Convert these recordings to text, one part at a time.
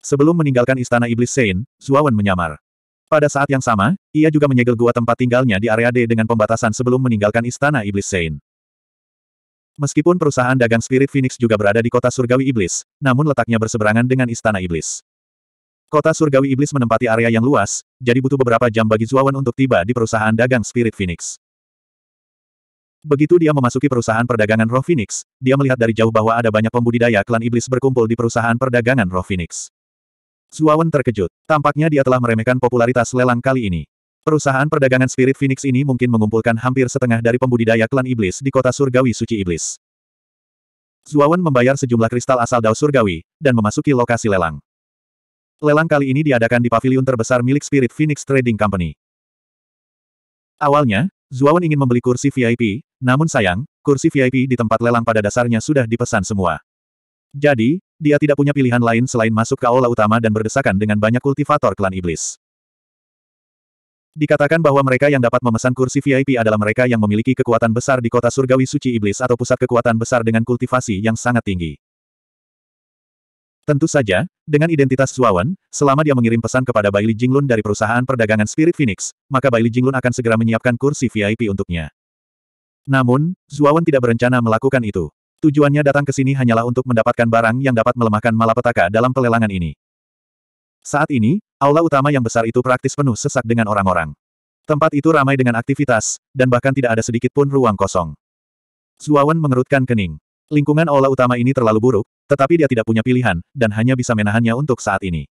Sebelum meninggalkan istana iblis Sein, Zuawan menyamar. Pada saat yang sama, ia juga menyegel gua tempat tinggalnya di area D dengan pembatasan sebelum meninggalkan istana iblis Sein. Meskipun perusahaan dagang Spirit Phoenix juga berada di kota surgawi iblis, namun letaknya berseberangan dengan istana iblis. Kota surgawi iblis menempati area yang luas, jadi butuh beberapa jam bagi Zuawan untuk tiba di perusahaan dagang Spirit Phoenix. Begitu dia memasuki perusahaan perdagangan Roh Phoenix, dia melihat dari jauh bahwa ada banyak pembudidaya klan iblis berkumpul di perusahaan perdagangan Roh Phoenix. Zuawan terkejut. Tampaknya dia telah meremehkan popularitas lelang kali ini. Perusahaan perdagangan Spirit Phoenix ini mungkin mengumpulkan hampir setengah dari pembudidaya klan iblis di kota surgawi suci iblis. Zuawan membayar sejumlah kristal asal Dao surgawi, dan memasuki lokasi lelang. Lelang kali ini diadakan di pavilion terbesar milik Spirit Phoenix Trading Company. Awalnya, Zuawan ingin membeli kursi VIP, namun sayang, kursi VIP di tempat lelang pada dasarnya sudah dipesan semua. Jadi, dia tidak punya pilihan lain selain masuk ke aula utama dan berdesakan dengan banyak kultivator klan iblis. Dikatakan bahwa mereka yang dapat memesan kursi VIP adalah mereka yang memiliki kekuatan besar di kota surgawi suci iblis atau pusat kekuatan besar dengan kultivasi yang sangat tinggi. Tentu saja, dengan identitas Zuawan, selama dia mengirim pesan kepada Bailey Jinglun dari perusahaan perdagangan Spirit Phoenix, maka Bailey Jinglun akan segera menyiapkan kursi VIP untuknya. Namun, Zuawan tidak berencana melakukan itu. Tujuannya datang ke sini hanyalah untuk mendapatkan barang yang dapat melemahkan malapetaka dalam pelelangan ini. Saat ini, aula utama yang besar itu praktis penuh sesak dengan orang-orang. Tempat itu ramai dengan aktivitas, dan bahkan tidak ada sedikit pun ruang kosong. Zuawan mengerutkan kening. Lingkungan aula utama ini terlalu buruk, tetapi dia tidak punya pilihan, dan hanya bisa menahannya untuk saat ini.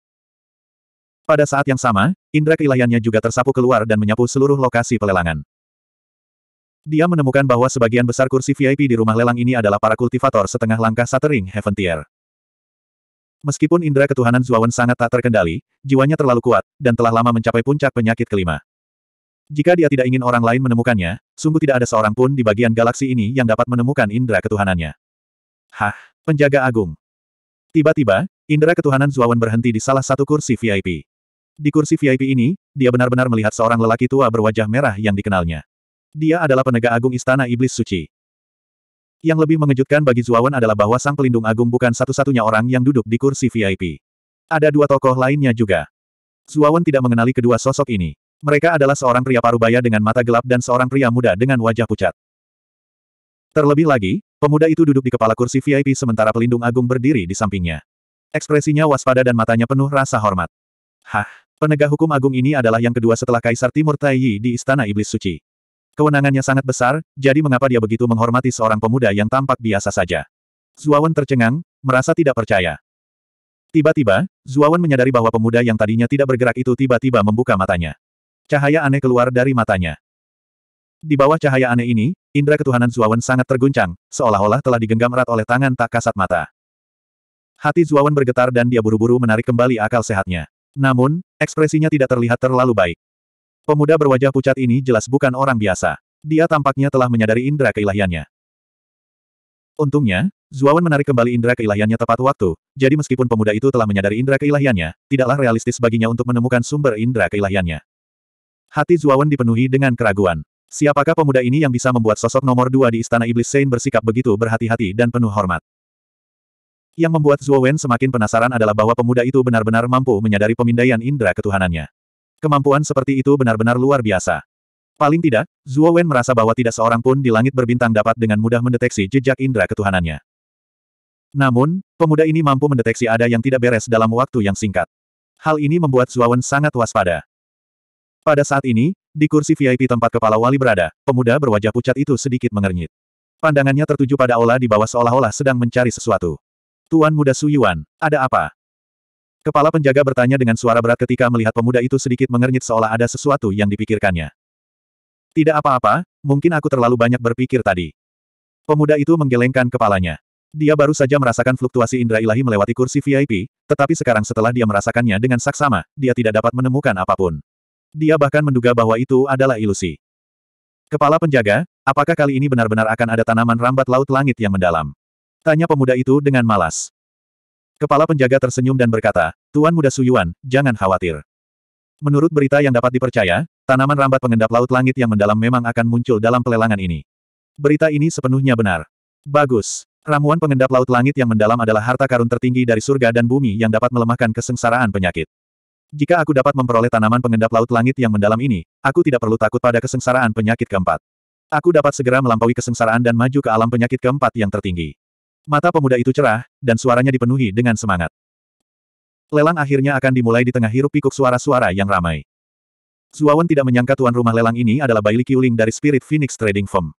Pada saat yang sama, indra keilahiannya juga tersapu keluar dan menyapu seluruh lokasi pelelangan. Dia menemukan bahwa sebagian besar kursi VIP di rumah lelang ini adalah para kultivator setengah langkah Satering Heaven Tier. Meskipun indera ketuhanan Zuawan sangat tak terkendali, jiwanya terlalu kuat, dan telah lama mencapai puncak penyakit kelima. Jika dia tidak ingin orang lain menemukannya, sungguh tidak ada seorang pun di bagian galaksi ini yang dapat menemukan indera ketuhanannya. Hah, penjaga agung. Tiba-tiba, indera ketuhanan Zuawan berhenti di salah satu kursi VIP. Di kursi VIP ini, dia benar-benar melihat seorang lelaki tua berwajah merah yang dikenalnya. Dia adalah penegak agung Istana Iblis Suci. Yang lebih mengejutkan bagi Zuawan adalah bahwa sang pelindung agung bukan satu-satunya orang yang duduk di kursi VIP. Ada dua tokoh lainnya juga. Zuawan tidak mengenali kedua sosok ini. Mereka adalah seorang pria parubaya dengan mata gelap dan seorang pria muda dengan wajah pucat. Terlebih lagi, pemuda itu duduk di kepala kursi VIP sementara pelindung agung berdiri di sampingnya. Ekspresinya waspada dan matanya penuh rasa hormat. Hah, penegak hukum agung ini adalah yang kedua setelah Kaisar Timur Taiyi di Istana Iblis Suci. Kewenangannya sangat besar, jadi mengapa dia begitu menghormati seorang pemuda yang tampak biasa saja? Zuawan tercengang, merasa tidak percaya. Tiba-tiba, Zuawan menyadari bahwa pemuda yang tadinya tidak bergerak itu tiba-tiba membuka matanya. Cahaya aneh keluar dari matanya. Di bawah cahaya aneh ini, indera ketuhanan Zuawan sangat terguncang, seolah-olah telah digenggam erat oleh tangan tak kasat mata. Hati Zuawan bergetar dan dia buru-buru menarik kembali akal sehatnya. Namun, ekspresinya tidak terlihat terlalu baik. Pemuda berwajah pucat ini jelas bukan orang biasa. Dia tampaknya telah menyadari indera keilahiannya. Untungnya, Zuawan menarik kembali indera keilahiannya tepat waktu, jadi meskipun pemuda itu telah menyadari indera keilahiannya, tidaklah realistis baginya untuk menemukan sumber indera keilahiannya. Hati Zuawan dipenuhi dengan keraguan. Siapakah pemuda ini yang bisa membuat sosok nomor dua di Istana Iblis Sein bersikap begitu berhati-hati dan penuh hormat? Yang membuat Zuawan semakin penasaran adalah bahwa pemuda itu benar-benar mampu menyadari pemindaian indera ketuhanannya. Kemampuan seperti itu benar-benar luar biasa. Paling tidak, Zuo Wen merasa bahwa tidak seorang pun di langit berbintang dapat dengan mudah mendeteksi jejak indera ketuhanannya. Namun, pemuda ini mampu mendeteksi ada yang tidak beres dalam waktu yang singkat. Hal ini membuat Zuo Wen sangat waspada. Pada saat ini, di kursi VIP tempat kepala wali berada, pemuda berwajah pucat itu sedikit mengernyit. Pandangannya tertuju pada Ola di bawah seolah-olah sedang mencari sesuatu. Tuan muda Suyuan, ada apa? Kepala penjaga bertanya dengan suara berat ketika melihat pemuda itu sedikit mengernyit seolah ada sesuatu yang dipikirkannya. Tidak apa-apa, mungkin aku terlalu banyak berpikir tadi. Pemuda itu menggelengkan kepalanya. Dia baru saja merasakan fluktuasi indra ilahi melewati kursi VIP, tetapi sekarang setelah dia merasakannya dengan saksama, dia tidak dapat menemukan apapun. Dia bahkan menduga bahwa itu adalah ilusi. Kepala penjaga, apakah kali ini benar-benar akan ada tanaman rambat laut langit yang mendalam? Tanya pemuda itu dengan malas. Kepala penjaga tersenyum dan berkata, Tuan Muda Suyuan, jangan khawatir. Menurut berita yang dapat dipercaya, tanaman rambat pengendap laut langit yang mendalam memang akan muncul dalam pelelangan ini. Berita ini sepenuhnya benar. Bagus. Ramuan pengendap laut langit yang mendalam adalah harta karun tertinggi dari surga dan bumi yang dapat melemahkan kesengsaraan penyakit. Jika aku dapat memperoleh tanaman pengendap laut langit yang mendalam ini, aku tidak perlu takut pada kesengsaraan penyakit keempat. Aku dapat segera melampaui kesengsaraan dan maju ke alam penyakit keempat yang tertinggi. Mata pemuda itu cerah, dan suaranya dipenuhi dengan semangat. Lelang akhirnya akan dimulai di tengah hiruk pikuk suara-suara yang ramai. Zuawan tidak menyangka tuan rumah lelang ini adalah Baili Qiuling dari Spirit Phoenix Trading Firm.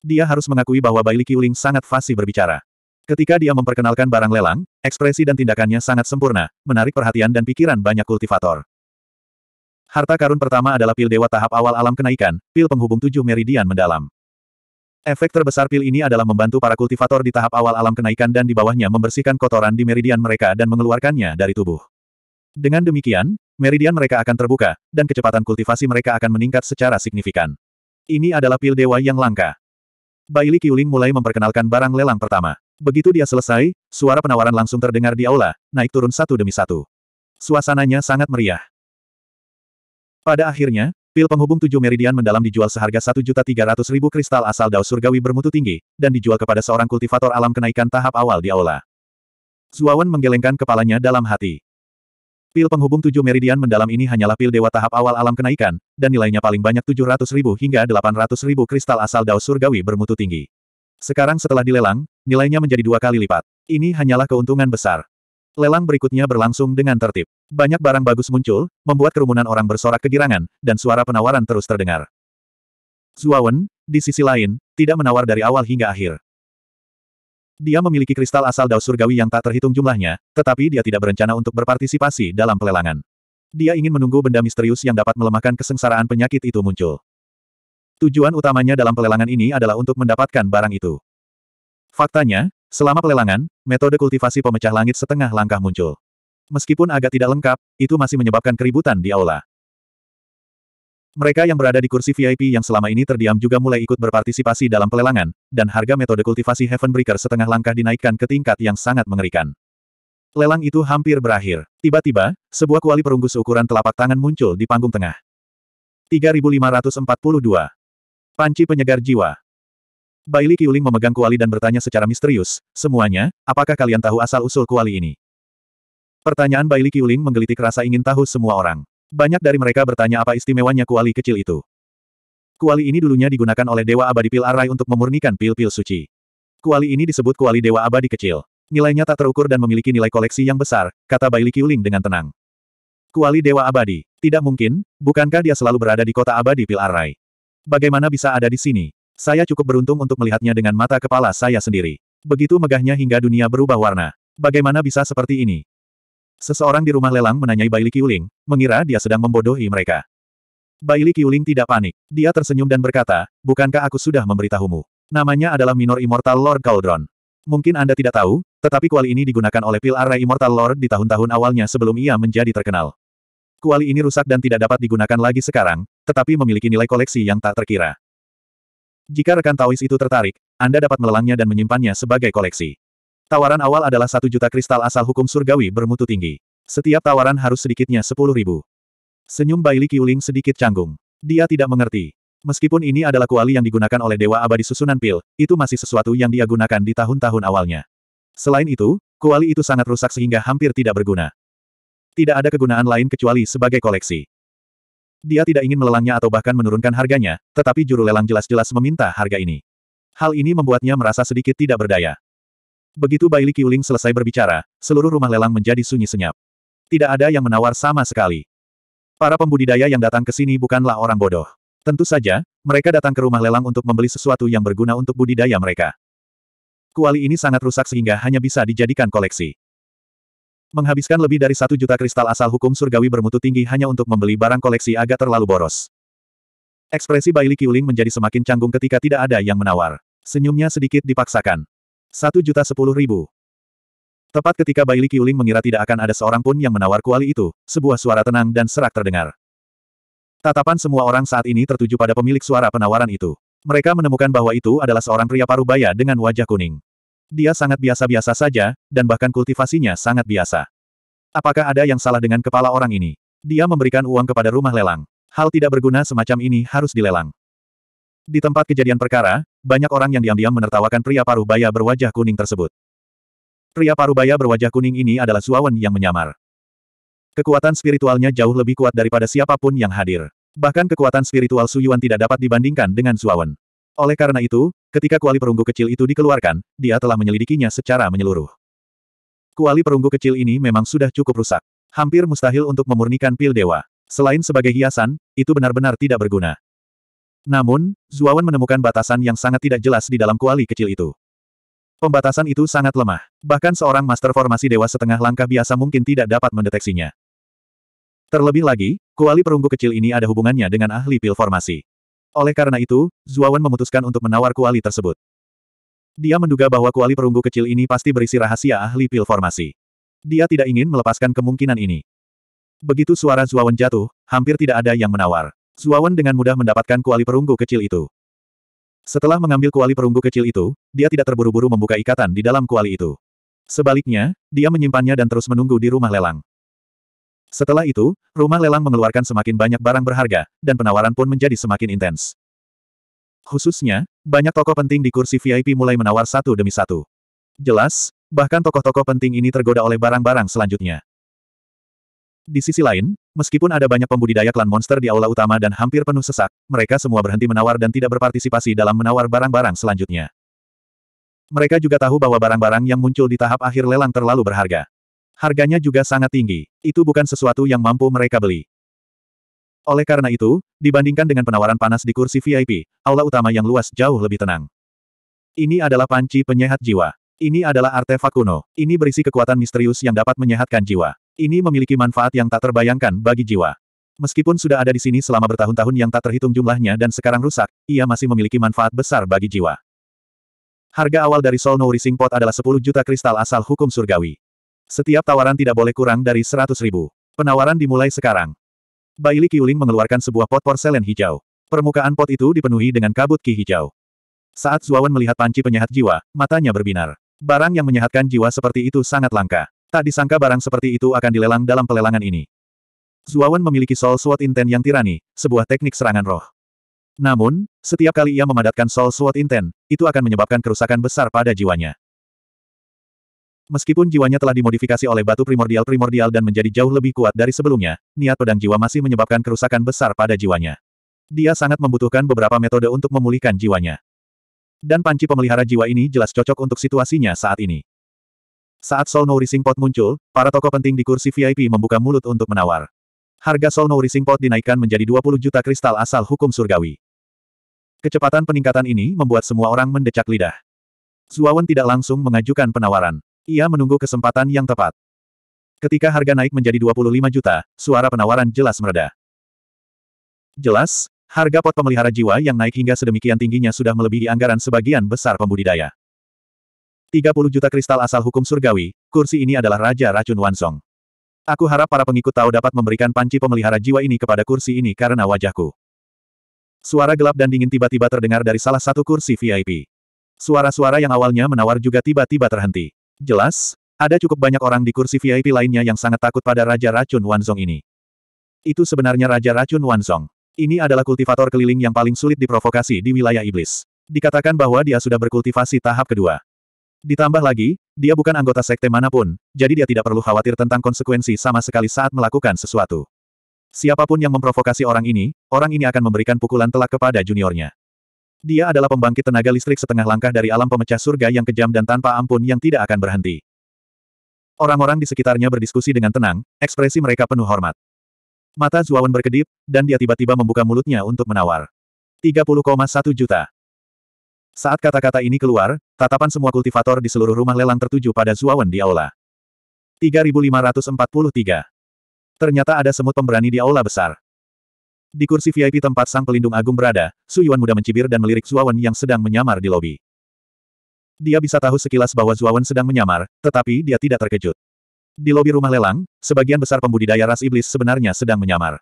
Dia harus mengakui bahwa Baili Qiuling sangat fasih berbicara. Ketika dia memperkenalkan barang lelang, ekspresi dan tindakannya sangat sempurna, menarik perhatian dan pikiran banyak kultivator. Harta karun pertama adalah pil dewa tahap awal alam kenaikan, pil penghubung tujuh meridian mendalam. Efek terbesar pil ini adalah membantu para kultivator di tahap awal alam kenaikan dan di bawahnya membersihkan kotoran di meridian mereka dan mengeluarkannya dari tubuh. Dengan demikian, meridian mereka akan terbuka, dan kecepatan kultivasi mereka akan meningkat secara signifikan. Ini adalah pil dewa yang langka. Baili Kiuling mulai memperkenalkan barang lelang pertama. Begitu dia selesai, suara penawaran langsung terdengar di aula, naik turun satu demi satu. Suasananya sangat meriah. Pada akhirnya, Pil penghubung tujuh meridian mendalam dijual seharga 1.300.000 kristal asal dao surgawi bermutu tinggi, dan dijual kepada seorang kultivator alam kenaikan tahap awal di aula. Zuawan menggelengkan kepalanya dalam hati. Pil penghubung tujuh meridian mendalam ini hanyalah pil dewa tahap awal alam kenaikan, dan nilainya paling banyak 700.000 hingga 800.000 kristal asal dao surgawi bermutu tinggi. Sekarang setelah dilelang, nilainya menjadi dua kali lipat. Ini hanyalah keuntungan besar. Lelang berikutnya berlangsung dengan tertib. Banyak barang bagus muncul, membuat kerumunan orang bersorak kegirangan, dan suara penawaran terus terdengar. Zuawan, di sisi lain, tidak menawar dari awal hingga akhir. Dia memiliki kristal asal Dao surgawi yang tak terhitung jumlahnya, tetapi dia tidak berencana untuk berpartisipasi dalam pelelangan. Dia ingin menunggu benda misterius yang dapat melemahkan kesengsaraan penyakit itu muncul. Tujuan utamanya dalam pelelangan ini adalah untuk mendapatkan barang itu. Faktanya, Selama pelelangan, metode kultivasi pemecah langit setengah langkah muncul. Meskipun agak tidak lengkap, itu masih menyebabkan keributan di aula. Mereka yang berada di kursi VIP yang selama ini terdiam juga mulai ikut berpartisipasi dalam pelelangan, dan harga metode kultivasi Heavenbreaker setengah langkah dinaikkan ke tingkat yang sangat mengerikan. Lelang itu hampir berakhir. Tiba-tiba, sebuah kuali perunggu seukuran telapak tangan muncul di panggung tengah. 3542. Panci penyegar jiwa. Bailey Qiuling memegang kuali dan bertanya secara misterius, semuanya, apakah kalian tahu asal-usul kuali ini? Pertanyaan Bailey Qiuling menggelitik rasa ingin tahu semua orang. Banyak dari mereka bertanya apa istimewanya kuali kecil itu. Kuali ini dulunya digunakan oleh Dewa Abadi Pil Arai untuk memurnikan pil-pil suci. Kuali ini disebut kuali Dewa Abadi kecil. Nilainya tak terukur dan memiliki nilai koleksi yang besar, kata Bailey Qiuling dengan tenang. Kuali Dewa Abadi. Tidak mungkin, bukankah dia selalu berada di kota abadi Pil Arai? Bagaimana bisa ada di sini? Saya cukup beruntung untuk melihatnya dengan mata kepala saya sendiri. Begitu megahnya hingga dunia berubah warna. Bagaimana bisa seperti ini? Seseorang di rumah lelang menanyai Baili Kiuling, mengira dia sedang membodohi mereka. Baili Kiuling tidak panik. Dia tersenyum dan berkata, bukankah aku sudah memberitahumu? Namanya adalah Minor Immortal Lord Cauldron. Mungkin Anda tidak tahu, tetapi kuali ini digunakan oleh Pil Array Immortal Lord di tahun-tahun awalnya sebelum ia menjadi terkenal. Kuali ini rusak dan tidak dapat digunakan lagi sekarang, tetapi memiliki nilai koleksi yang tak terkira. Jika rekan Taois itu tertarik, Anda dapat melelangnya dan menyimpannya sebagai koleksi. Tawaran awal adalah satu juta kristal asal hukum surgawi bermutu tinggi. Setiap tawaran harus sedikitnya sepuluh ribu. Senyum Baili Qiuling sedikit canggung. Dia tidak mengerti. Meskipun ini adalah kuali yang digunakan oleh Dewa Abadi Susunan Pil, itu masih sesuatu yang dia gunakan di tahun-tahun awalnya. Selain itu, kuali itu sangat rusak sehingga hampir tidak berguna. Tidak ada kegunaan lain kecuali sebagai koleksi. Dia tidak ingin melelangnya atau bahkan menurunkan harganya, tetapi juru lelang jelas-jelas meminta harga ini. Hal ini membuatnya merasa sedikit tidak berdaya. Begitu Baili Kiuling selesai berbicara, seluruh rumah lelang menjadi sunyi senyap. Tidak ada yang menawar sama sekali. Para pembudidaya yang datang ke sini bukanlah orang bodoh. Tentu saja, mereka datang ke rumah lelang untuk membeli sesuatu yang berguna untuk budidaya mereka. Kuali ini sangat rusak sehingga hanya bisa dijadikan koleksi. Menghabiskan lebih dari satu juta kristal asal hukum surgawi bermutu tinggi hanya untuk membeli barang koleksi agak terlalu boros. Ekspresi Bailey Qiuling menjadi semakin canggung ketika tidak ada yang menawar. Senyumnya sedikit dipaksakan. Satu juta sepuluh ribu. Tepat ketika Bailey Qiuling mengira tidak akan ada seorang pun yang menawar kuali itu, sebuah suara tenang dan serak terdengar. Tatapan semua orang saat ini tertuju pada pemilik suara penawaran itu. Mereka menemukan bahwa itu adalah seorang pria paruh baya dengan wajah kuning. Dia sangat biasa-biasa saja, dan bahkan kultivasinya sangat biasa. Apakah ada yang salah dengan kepala orang ini? Dia memberikan uang kepada rumah lelang. Hal tidak berguna semacam ini harus dilelang. Di tempat kejadian perkara, banyak orang yang diam-diam menertawakan pria paruh baya berwajah kuning tersebut. Pria paruh baya berwajah kuning ini adalah suawan yang menyamar. Kekuatan spiritualnya jauh lebih kuat daripada siapapun yang hadir. Bahkan kekuatan spiritual Suyuan tidak dapat dibandingkan dengan Suawan. Oleh karena itu, ketika kuali perunggu kecil itu dikeluarkan, dia telah menyelidikinya secara menyeluruh. Kuali perunggu kecil ini memang sudah cukup rusak. Hampir mustahil untuk memurnikan pil dewa. Selain sebagai hiasan, itu benar-benar tidak berguna. Namun, Zuawan menemukan batasan yang sangat tidak jelas di dalam kuali kecil itu. Pembatasan itu sangat lemah. Bahkan seorang master formasi dewa setengah langkah biasa mungkin tidak dapat mendeteksinya. Terlebih lagi, kuali perunggu kecil ini ada hubungannya dengan ahli pil formasi. Oleh karena itu, Zuawan memutuskan untuk menawar kuali tersebut. Dia menduga bahwa kuali perunggu kecil ini pasti berisi rahasia ahli pil formasi. Dia tidak ingin melepaskan kemungkinan ini. Begitu suara Zuawan jatuh, hampir tidak ada yang menawar. Zuawan dengan mudah mendapatkan kuali perunggu kecil itu. Setelah mengambil kuali perunggu kecil itu, dia tidak terburu-buru membuka ikatan di dalam kuali itu. Sebaliknya, dia menyimpannya dan terus menunggu di rumah lelang. Setelah itu, rumah lelang mengeluarkan semakin banyak barang berharga, dan penawaran pun menjadi semakin intens. Khususnya, banyak tokoh penting di kursi VIP mulai menawar satu demi satu. Jelas, bahkan tokoh-tokoh penting ini tergoda oleh barang-barang selanjutnya. Di sisi lain, meskipun ada banyak pembudidaya klan monster di aula utama dan hampir penuh sesak, mereka semua berhenti menawar dan tidak berpartisipasi dalam menawar barang-barang selanjutnya. Mereka juga tahu bahwa barang-barang yang muncul di tahap akhir lelang terlalu berharga. Harganya juga sangat tinggi. Itu bukan sesuatu yang mampu mereka beli. Oleh karena itu, dibandingkan dengan penawaran panas di kursi VIP, aula utama yang luas jauh lebih tenang. Ini adalah panci penyehat jiwa. Ini adalah artefak kuno. Ini berisi kekuatan misterius yang dapat menyehatkan jiwa. Ini memiliki manfaat yang tak terbayangkan bagi jiwa. Meskipun sudah ada di sini selama bertahun-tahun yang tak terhitung jumlahnya dan sekarang rusak, ia masih memiliki manfaat besar bagi jiwa. Harga awal dari Solno Rising Pot adalah 10 juta kristal asal hukum surgawi. Setiap tawaran tidak boleh kurang dari seratus ribu. Penawaran dimulai sekarang. Li Qiuling mengeluarkan sebuah pot porselen hijau. Permukaan pot itu dipenuhi dengan kabut ki hijau. Saat Zuawan melihat panci penyehat jiwa, matanya berbinar. Barang yang menyehatkan jiwa seperti itu sangat langka. Tak disangka barang seperti itu akan dilelang dalam pelelangan ini. Zuawan memiliki Soul Sword Intent yang tirani, sebuah teknik serangan roh. Namun, setiap kali ia memadatkan Soul Sword Intent, itu akan menyebabkan kerusakan besar pada jiwanya. Meskipun jiwanya telah dimodifikasi oleh batu primordial-primordial dan menjadi jauh lebih kuat dari sebelumnya, niat pedang jiwa masih menyebabkan kerusakan besar pada jiwanya. Dia sangat membutuhkan beberapa metode untuk memulihkan jiwanya. Dan panci pemelihara jiwa ini jelas cocok untuk situasinya saat ini. Saat Soul No Rising Pot muncul, para tokoh penting di kursi VIP membuka mulut untuk menawar. Harga Soul No Rising Pot dinaikkan menjadi 20 juta kristal asal hukum surgawi. Kecepatan peningkatan ini membuat semua orang mendecak lidah. Zuawan tidak langsung mengajukan penawaran. Ia menunggu kesempatan yang tepat. Ketika harga naik menjadi 25 juta, suara penawaran jelas mereda. Jelas, harga pot pemelihara jiwa yang naik hingga sedemikian tingginya sudah melebihi anggaran sebagian besar pembudidaya. 30 juta kristal asal hukum surgawi, kursi ini adalah Raja Racun Wansong. Aku harap para pengikut tahu dapat memberikan panci pemelihara jiwa ini kepada kursi ini karena wajahku. Suara gelap dan dingin tiba-tiba terdengar dari salah satu kursi VIP. Suara-suara yang awalnya menawar juga tiba-tiba terhenti. Jelas, ada cukup banyak orang di kursi VIP lainnya yang sangat takut pada Raja Racun Wanzong ini. Itu sebenarnya Raja Racun Wanzong. Ini adalah kultivator keliling yang paling sulit diprovokasi di wilayah iblis. Dikatakan bahwa dia sudah berkultivasi tahap kedua. Ditambah lagi, dia bukan anggota sekte manapun, jadi dia tidak perlu khawatir tentang konsekuensi sama sekali saat melakukan sesuatu. Siapapun yang memprovokasi orang ini, orang ini akan memberikan pukulan telak kepada juniornya. Dia adalah pembangkit tenaga listrik setengah langkah dari alam pemecah surga yang kejam dan tanpa ampun yang tidak akan berhenti. Orang-orang di sekitarnya berdiskusi dengan tenang, ekspresi mereka penuh hormat. Mata Zuawan berkedip, dan dia tiba-tiba membuka mulutnya untuk menawar. 30,1 juta. Saat kata-kata ini keluar, tatapan semua kultivator di seluruh rumah lelang tertuju pada Zuawan di aula. 3543. Ternyata ada semut pemberani di aula besar. Di kursi VIP tempat sang pelindung agung berada, Su Yuan muda mencibir dan melirik Zuawan yang sedang menyamar di lobi. Dia bisa tahu sekilas bahwa Zuawan sedang menyamar, tetapi dia tidak terkejut. Di lobi rumah lelang, sebagian besar pembudidaya ras iblis sebenarnya sedang menyamar.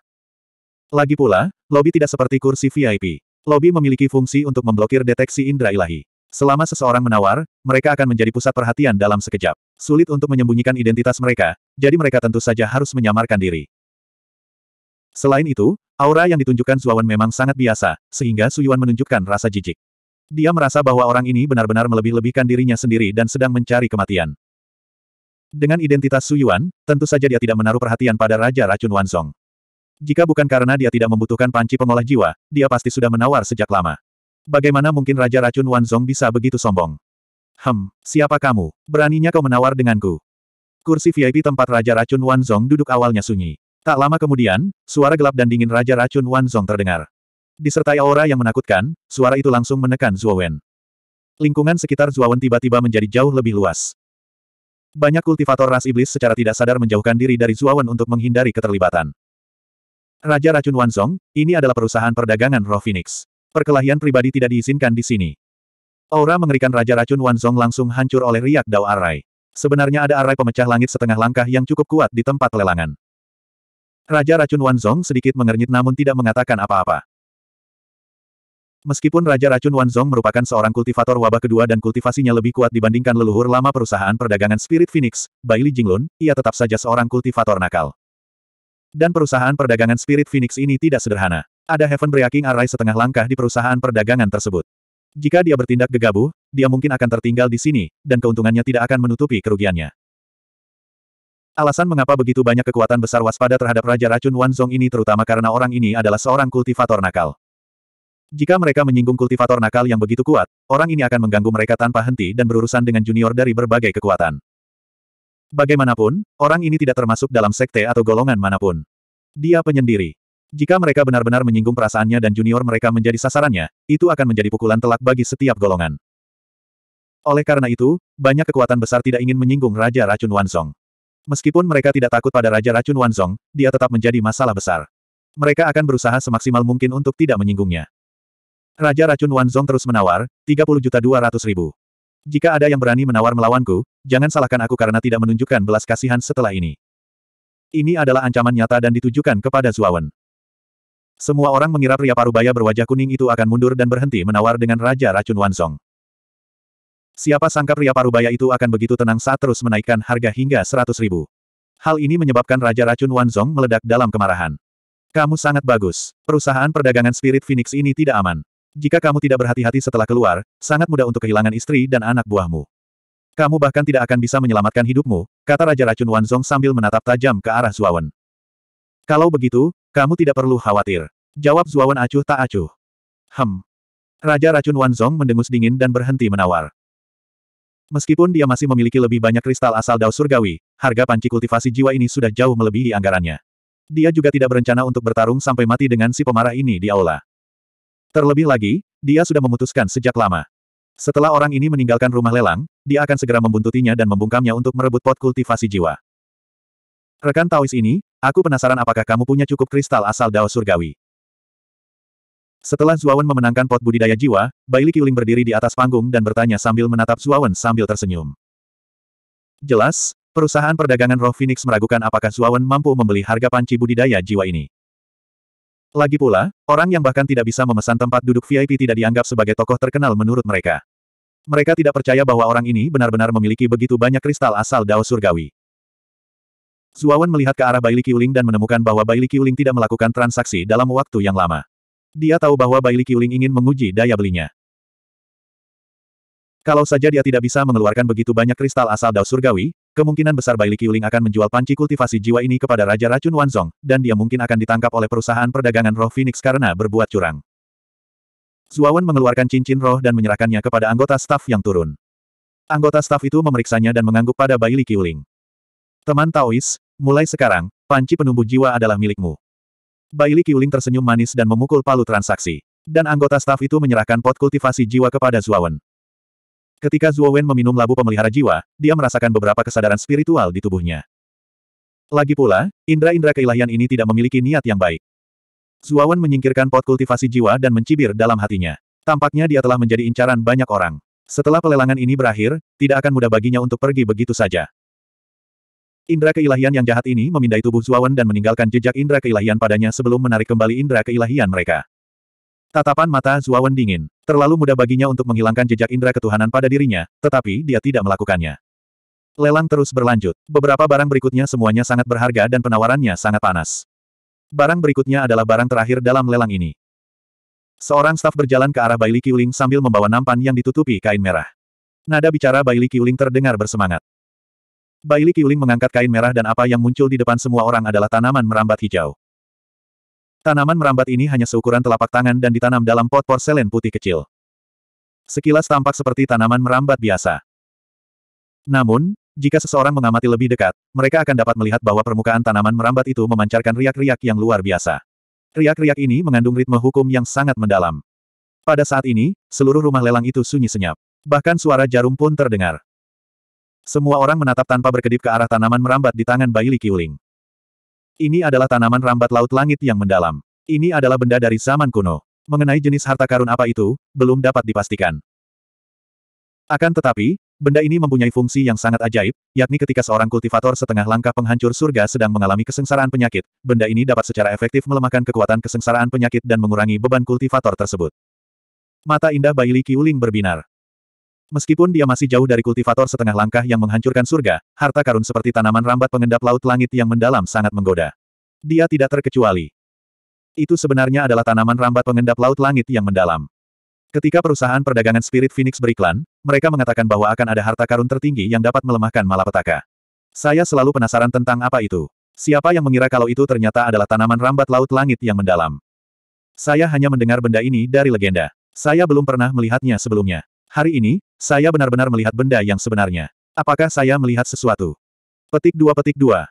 Lagi pula, lobi tidak seperti kursi VIP. Lobi memiliki fungsi untuk memblokir deteksi indera ilahi. Selama seseorang menawar, mereka akan menjadi pusat perhatian dalam sekejap. Sulit untuk menyembunyikan identitas mereka, jadi mereka tentu saja harus menyamarkan diri. Selain itu, aura yang ditunjukkan Zuawan memang sangat biasa, sehingga Suyuan menunjukkan rasa jijik. Dia merasa bahwa orang ini benar-benar melebih-lebihkan dirinya sendiri dan sedang mencari kematian. Dengan identitas Suyuan, tentu saja dia tidak menaruh perhatian pada Raja Racun Wanzong. Jika bukan karena dia tidak membutuhkan panci pengolah jiwa, dia pasti sudah menawar sejak lama. Bagaimana mungkin Raja Racun Wanzong bisa begitu sombong? Hem, siapa kamu? Beraninya kau menawar denganku? Kursi VIP tempat Raja Racun Wanzong duduk awalnya sunyi. Tak lama kemudian, suara gelap dan dingin Raja Racun Wan Zong terdengar. Disertai aura yang menakutkan, suara itu langsung menekan Wen. Lingkungan sekitar Wen tiba-tiba menjadi jauh lebih luas. Banyak kultivator ras iblis secara tidak sadar menjauhkan diri dari Wen untuk menghindari keterlibatan. Raja Racun Wan Zong, ini adalah perusahaan perdagangan Roh Phoenix. Perkelahian pribadi tidak diizinkan di sini. Aura mengerikan Raja Racun Wan Zong langsung hancur oleh riak Dao Arai. Sebenarnya ada arai pemecah langit setengah langkah yang cukup kuat di tempat lelangan. Raja Racun Wanzong sedikit mengernyit namun tidak mengatakan apa-apa. Meskipun Raja Racun Wanzong merupakan seorang kultivator wabah kedua dan kultivasinya lebih kuat dibandingkan leluhur lama perusahaan perdagangan Spirit Phoenix, Bai Baili Jinglun, ia tetap saja seorang kultivator nakal. Dan perusahaan perdagangan Spirit Phoenix ini tidak sederhana. Ada Heaven Breaking Array setengah langkah di perusahaan perdagangan tersebut. Jika dia bertindak gegabah, dia mungkin akan tertinggal di sini, dan keuntungannya tidak akan menutupi kerugiannya. Alasan mengapa begitu banyak kekuatan besar waspada terhadap Raja Racun Wanzong ini terutama karena orang ini adalah seorang kultivator nakal. Jika mereka menyinggung kultivator nakal yang begitu kuat, orang ini akan mengganggu mereka tanpa henti dan berurusan dengan junior dari berbagai kekuatan. Bagaimanapun, orang ini tidak termasuk dalam sekte atau golongan manapun. Dia penyendiri. Jika mereka benar-benar menyinggung perasaannya dan junior mereka menjadi sasarannya, itu akan menjadi pukulan telak bagi setiap golongan. Oleh karena itu, banyak kekuatan besar tidak ingin menyinggung Raja Racun Wansong. Meskipun mereka tidak takut pada Raja Racun Wanzong, dia tetap menjadi masalah besar. Mereka akan berusaha semaksimal mungkin untuk tidak menyinggungnya. Raja Racun Wanzong terus menawar, juta ribu. Jika ada yang berani menawar melawanku, jangan salahkan aku karena tidak menunjukkan belas kasihan setelah ini. Ini adalah ancaman nyata dan ditujukan kepada Zuawan. Semua orang mengira pria parubaya berwajah kuning itu akan mundur dan berhenti menawar dengan Raja Racun Wanzong. Siapa sangka pria parubaya itu akan begitu tenang saat terus menaikkan harga hingga seratus ribu. Hal ini menyebabkan Raja Racun Wanzong meledak dalam kemarahan. Kamu sangat bagus. Perusahaan perdagangan Spirit Phoenix ini tidak aman. Jika kamu tidak berhati-hati setelah keluar, sangat mudah untuk kehilangan istri dan anak buahmu. Kamu bahkan tidak akan bisa menyelamatkan hidupmu, kata Raja Racun Wanzong sambil menatap tajam ke arah Zuawan. Kalau begitu, kamu tidak perlu khawatir. Jawab Zuawan acuh tak acuh. Hem. Raja Racun Wanzong mendengus dingin dan berhenti menawar. Meskipun dia masih memiliki lebih banyak kristal asal Dao Surgawi, harga panci kultivasi jiwa ini sudah jauh melebihi anggarannya. Dia juga tidak berencana untuk bertarung sampai mati dengan si pemarah ini di aula. Terlebih lagi, dia sudah memutuskan sejak lama. Setelah orang ini meninggalkan rumah lelang, dia akan segera membuntutinya dan membungkamnya untuk merebut pot kultivasi jiwa. Rekan Taois ini, aku penasaran apakah kamu punya cukup kristal asal Dao Surgawi. Setelah Zuawan memenangkan pot budidaya jiwa, Baili Qiuling berdiri di atas panggung dan bertanya sambil menatap Zuawan sambil tersenyum. Jelas, perusahaan perdagangan roh Phoenix meragukan apakah Zuawan mampu membeli harga panci budidaya jiwa ini. Lagi pula, orang yang bahkan tidak bisa memesan tempat duduk VIP tidak dianggap sebagai tokoh terkenal menurut mereka. Mereka tidak percaya bahwa orang ini benar-benar memiliki begitu banyak kristal asal Dao Surgawi. Zuawan melihat ke arah Baili Qiuling dan menemukan bahwa Baili Qiuling tidak melakukan transaksi dalam waktu yang lama. Dia tahu bahwa Baili Qiuling ingin menguji daya belinya. Kalau saja dia tidak bisa mengeluarkan begitu banyak kristal asal Dao Surgawi, kemungkinan besar Baili Qiuling akan menjual panci kultivasi jiwa ini kepada Raja Racun Wanzong, dan dia mungkin akan ditangkap oleh perusahaan perdagangan roh Phoenix karena berbuat curang. Zuawan mengeluarkan cincin roh dan menyerahkannya kepada anggota staf yang turun. Anggota staf itu memeriksanya dan mengangguk pada Baili Qiuling. Teman Taois, mulai sekarang, panci penumbuh jiwa adalah milikmu. Baili Qiuling tersenyum manis dan memukul palu transaksi. Dan anggota staf itu menyerahkan pot kultivasi jiwa kepada Zuowen. Ketika Zuowen meminum labu pemelihara jiwa, dia merasakan beberapa kesadaran spiritual di tubuhnya. Lagi pula, indera-indera keilahian ini tidak memiliki niat yang baik. Zuawan menyingkirkan pot kultivasi jiwa dan mencibir dalam hatinya. Tampaknya dia telah menjadi incaran banyak orang. Setelah pelelangan ini berakhir, tidak akan mudah baginya untuk pergi begitu saja. Indra keilahian yang jahat ini memindai tubuh Zuawan dan meninggalkan jejak indra keilahian padanya sebelum menarik kembali indra keilahian mereka. Tatapan mata Zuawan dingin. Terlalu mudah baginya untuk menghilangkan jejak indra ketuhanan pada dirinya, tetapi dia tidak melakukannya. Lelang terus berlanjut. Beberapa barang berikutnya semuanya sangat berharga dan penawarannya sangat panas. Barang berikutnya adalah barang terakhir dalam lelang ini. Seorang staf berjalan ke arah Baili Kiuling sambil membawa nampan yang ditutupi kain merah. Nada bicara Baili Kiuling terdengar bersemangat. Baili Qiuling mengangkat kain merah dan apa yang muncul di depan semua orang adalah tanaman merambat hijau. Tanaman merambat ini hanya seukuran telapak tangan dan ditanam dalam pot porselen putih kecil. Sekilas tampak seperti tanaman merambat biasa. Namun, jika seseorang mengamati lebih dekat, mereka akan dapat melihat bahwa permukaan tanaman merambat itu memancarkan riak-riak yang luar biasa. Riak-riak ini mengandung ritme hukum yang sangat mendalam. Pada saat ini, seluruh rumah lelang itu sunyi senyap. Bahkan suara jarum pun terdengar. Semua orang menatap tanpa berkedip ke arah tanaman merambat di tangan Bailey Li Ini adalah tanaman rambat laut langit yang mendalam. Ini adalah benda dari zaman kuno. Mengenai jenis harta karun apa itu, belum dapat dipastikan. Akan tetapi, benda ini mempunyai fungsi yang sangat ajaib, yakni ketika seorang kultivator setengah langkah penghancur surga sedang mengalami kesengsaraan penyakit, benda ini dapat secara efektif melemahkan kekuatan kesengsaraan penyakit dan mengurangi beban kultivator tersebut. Mata indah Baili Kiuling berbinar. Meskipun dia masih jauh dari kultivator setengah langkah yang menghancurkan surga, harta karun seperti tanaman rambat pengendap laut langit yang mendalam sangat menggoda. Dia tidak terkecuali. Itu sebenarnya adalah tanaman rambat pengendap laut langit yang mendalam. Ketika perusahaan perdagangan Spirit Phoenix beriklan, mereka mengatakan bahwa akan ada harta karun tertinggi yang dapat melemahkan malapetaka. Saya selalu penasaran tentang apa itu. Siapa yang mengira kalau itu ternyata adalah tanaman rambat laut langit yang mendalam? Saya hanya mendengar benda ini dari legenda. Saya belum pernah melihatnya sebelumnya. Hari ini, saya benar-benar melihat benda yang sebenarnya. Apakah saya melihat sesuatu? Petik dua petik dua.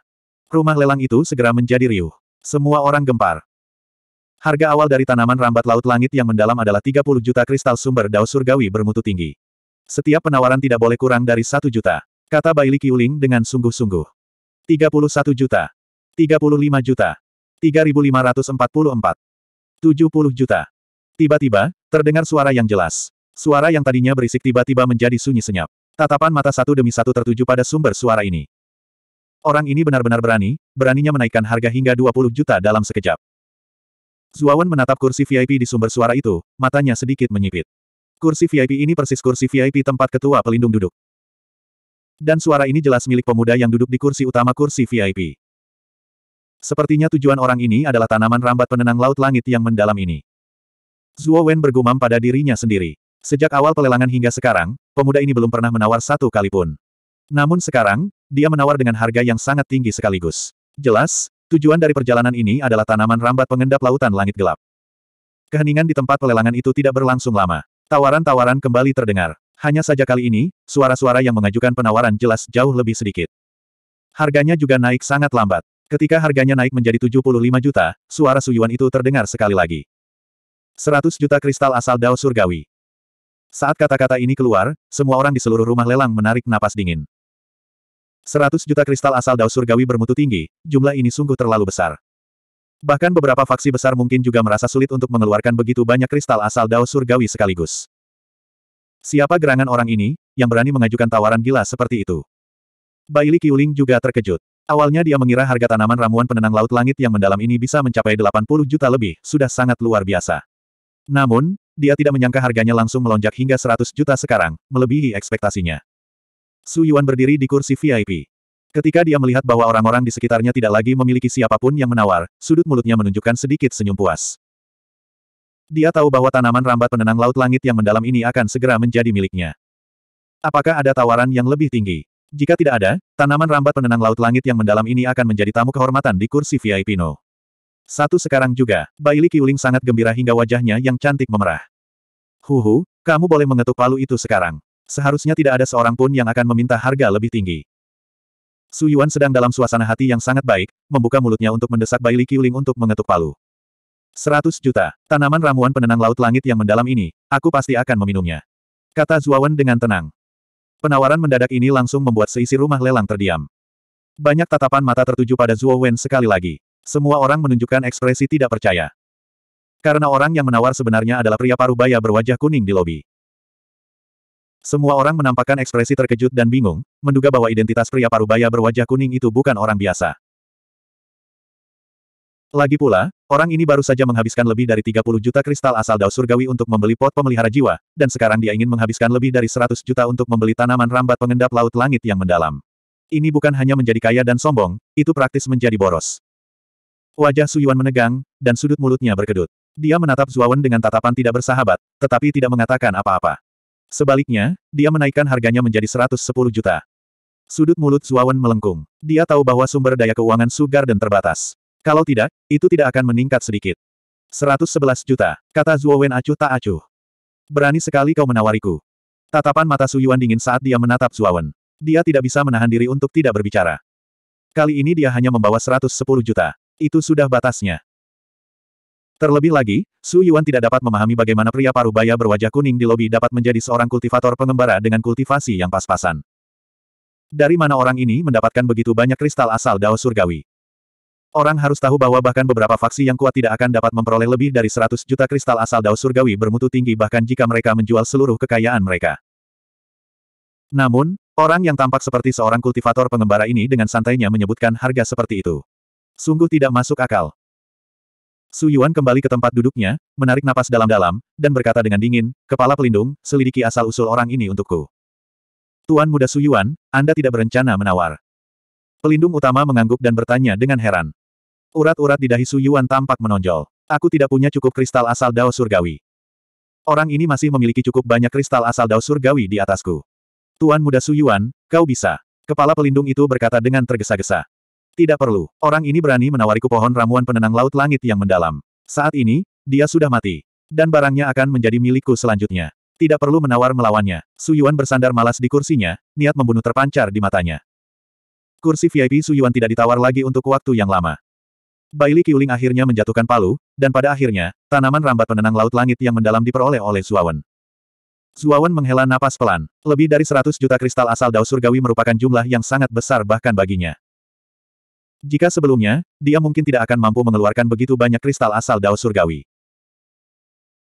Rumah lelang itu segera menjadi riuh. Semua orang gempar. Harga awal dari tanaman rambat laut langit yang mendalam adalah 30 juta kristal sumber dao surgawi bermutu tinggi. Setiap penawaran tidak boleh kurang dari satu juta. Kata Baili Kiuling dengan sungguh-sungguh. 31 juta. 35 juta. 3544. 70 juta. Tiba-tiba, terdengar suara yang jelas. Suara yang tadinya berisik tiba-tiba menjadi sunyi senyap. Tatapan mata satu demi satu tertuju pada sumber suara ini. Orang ini benar-benar berani, beraninya menaikkan harga hingga 20 juta dalam sekejap. Zuawan menatap kursi VIP di sumber suara itu, matanya sedikit menyipit. Kursi VIP ini persis kursi VIP tempat ketua pelindung duduk. Dan suara ini jelas milik pemuda yang duduk di kursi utama kursi VIP. Sepertinya tujuan orang ini adalah tanaman rambat penenang laut langit yang mendalam ini. Zuo Wen bergumam pada dirinya sendiri. Sejak awal pelelangan hingga sekarang, pemuda ini belum pernah menawar satu kali pun. Namun sekarang, dia menawar dengan harga yang sangat tinggi sekaligus. Jelas, tujuan dari perjalanan ini adalah tanaman rambat pengendap lautan langit gelap. Keheningan di tempat pelelangan itu tidak berlangsung lama. Tawaran-tawaran kembali terdengar. Hanya saja kali ini, suara-suara yang mengajukan penawaran jelas jauh lebih sedikit. Harganya juga naik sangat lambat. Ketika harganya naik menjadi 75 juta, suara suyuan itu terdengar sekali lagi. 100 juta kristal asal dao surgawi. Saat kata-kata ini keluar, semua orang di seluruh rumah lelang menarik napas dingin. Seratus juta kristal asal Dao surgawi bermutu tinggi, jumlah ini sungguh terlalu besar. Bahkan beberapa faksi besar mungkin juga merasa sulit untuk mengeluarkan begitu banyak kristal asal Dao surgawi sekaligus. Siapa gerangan orang ini, yang berani mengajukan tawaran gila seperti itu? Baili Qiuling juga terkejut. Awalnya dia mengira harga tanaman ramuan penenang laut langit yang mendalam ini bisa mencapai 80 juta lebih, sudah sangat luar biasa. Namun, dia tidak menyangka harganya langsung melonjak hingga 100 juta sekarang, melebihi ekspektasinya. Su Yuan berdiri di kursi VIP. Ketika dia melihat bahwa orang-orang di sekitarnya tidak lagi memiliki siapapun yang menawar, sudut mulutnya menunjukkan sedikit senyum puas. Dia tahu bahwa tanaman rambat penenang laut langit yang mendalam ini akan segera menjadi miliknya. Apakah ada tawaran yang lebih tinggi? Jika tidak ada, tanaman rambat penenang laut langit yang mendalam ini akan menjadi tamu kehormatan di kursi VIP No. Satu sekarang juga, Baili Qiuling sangat gembira hingga wajahnya yang cantik memerah. Huhu, kamu boleh mengetuk palu itu sekarang. Seharusnya tidak ada seorang pun yang akan meminta harga lebih tinggi. Su Yuan sedang dalam suasana hati yang sangat baik, membuka mulutnya untuk mendesak Baili Qiuling untuk mengetuk palu. Seratus juta, tanaman ramuan penenang laut langit yang mendalam ini, aku pasti akan meminumnya. Kata Zuawan dengan tenang. Penawaran mendadak ini langsung membuat seisi rumah lelang terdiam. Banyak tatapan mata tertuju pada Zuo Wen sekali lagi. Semua orang menunjukkan ekspresi tidak percaya. Karena orang yang menawar sebenarnya adalah pria parubaya berwajah kuning di lobi. Semua orang menampakkan ekspresi terkejut dan bingung, menduga bahwa identitas pria parubaya berwajah kuning itu bukan orang biasa. Lagi pula, orang ini baru saja menghabiskan lebih dari 30 juta kristal asal Dao surgawi untuk membeli pot pemelihara jiwa, dan sekarang dia ingin menghabiskan lebih dari 100 juta untuk membeli tanaman rambat pengendap laut langit yang mendalam. Ini bukan hanya menjadi kaya dan sombong, itu praktis menjadi boros. Wajah Su Yuan menegang, dan sudut mulutnya berkedut. Dia menatap Zuawan dengan tatapan tidak bersahabat, tetapi tidak mengatakan apa-apa. Sebaliknya, dia menaikkan harganya menjadi 110 juta. Sudut mulut Zuawan melengkung. Dia tahu bahwa sumber daya keuangan Su Garden terbatas. Kalau tidak, itu tidak akan meningkat sedikit. 111 juta, kata Zuawan acuh tak acuh. Berani sekali kau menawariku. Tatapan mata Su Yuan dingin saat dia menatap Zuawan. Dia tidak bisa menahan diri untuk tidak berbicara. Kali ini dia hanya membawa 110 juta. Itu sudah batasnya. Terlebih lagi, Su Yuan tidak dapat memahami bagaimana pria paruh baya berwajah kuning di lobi dapat menjadi seorang kultivator pengembara dengan kultivasi yang pas-pasan. Dari mana orang ini mendapatkan begitu banyak kristal asal Dao Surgawi? Orang harus tahu bahwa bahkan beberapa faksi yang kuat tidak akan dapat memperoleh lebih dari 100 juta kristal asal Dao Surgawi bermutu tinggi bahkan jika mereka menjual seluruh kekayaan mereka. Namun, orang yang tampak seperti seorang kultivator pengembara ini dengan santainya menyebutkan harga seperti itu. Sungguh tidak masuk akal. Su Yuan kembali ke tempat duduknya, menarik napas dalam-dalam, dan berkata dengan dingin, Kepala pelindung, selidiki asal-usul orang ini untukku. Tuan muda Su Yuan, Anda tidak berencana menawar. Pelindung utama mengangguk dan bertanya dengan heran. Urat-urat di dahi Su Yuan tampak menonjol. Aku tidak punya cukup kristal asal Dao Surgawi. Orang ini masih memiliki cukup banyak kristal asal Dao Surgawi di atasku. Tuan muda Su Yuan, kau bisa. Kepala pelindung itu berkata dengan tergesa-gesa. Tidak perlu. Orang ini berani menawariku pohon ramuan penenang laut langit yang mendalam. Saat ini, dia sudah mati. Dan barangnya akan menjadi milikku selanjutnya. Tidak perlu menawar melawannya. Suyuan bersandar malas di kursinya, niat membunuh terpancar di matanya. Kursi VIP Suyuan tidak ditawar lagi untuk waktu yang lama. Baili qiuling akhirnya menjatuhkan palu, dan pada akhirnya, tanaman rambat penenang laut langit yang mendalam diperoleh oleh Zuawan. Zuawan menghela napas pelan. Lebih dari 100 juta kristal asal Dao Surgawi merupakan jumlah yang sangat besar bahkan baginya. Jika sebelumnya, dia mungkin tidak akan mampu mengeluarkan begitu banyak kristal asal Dao Surgawi.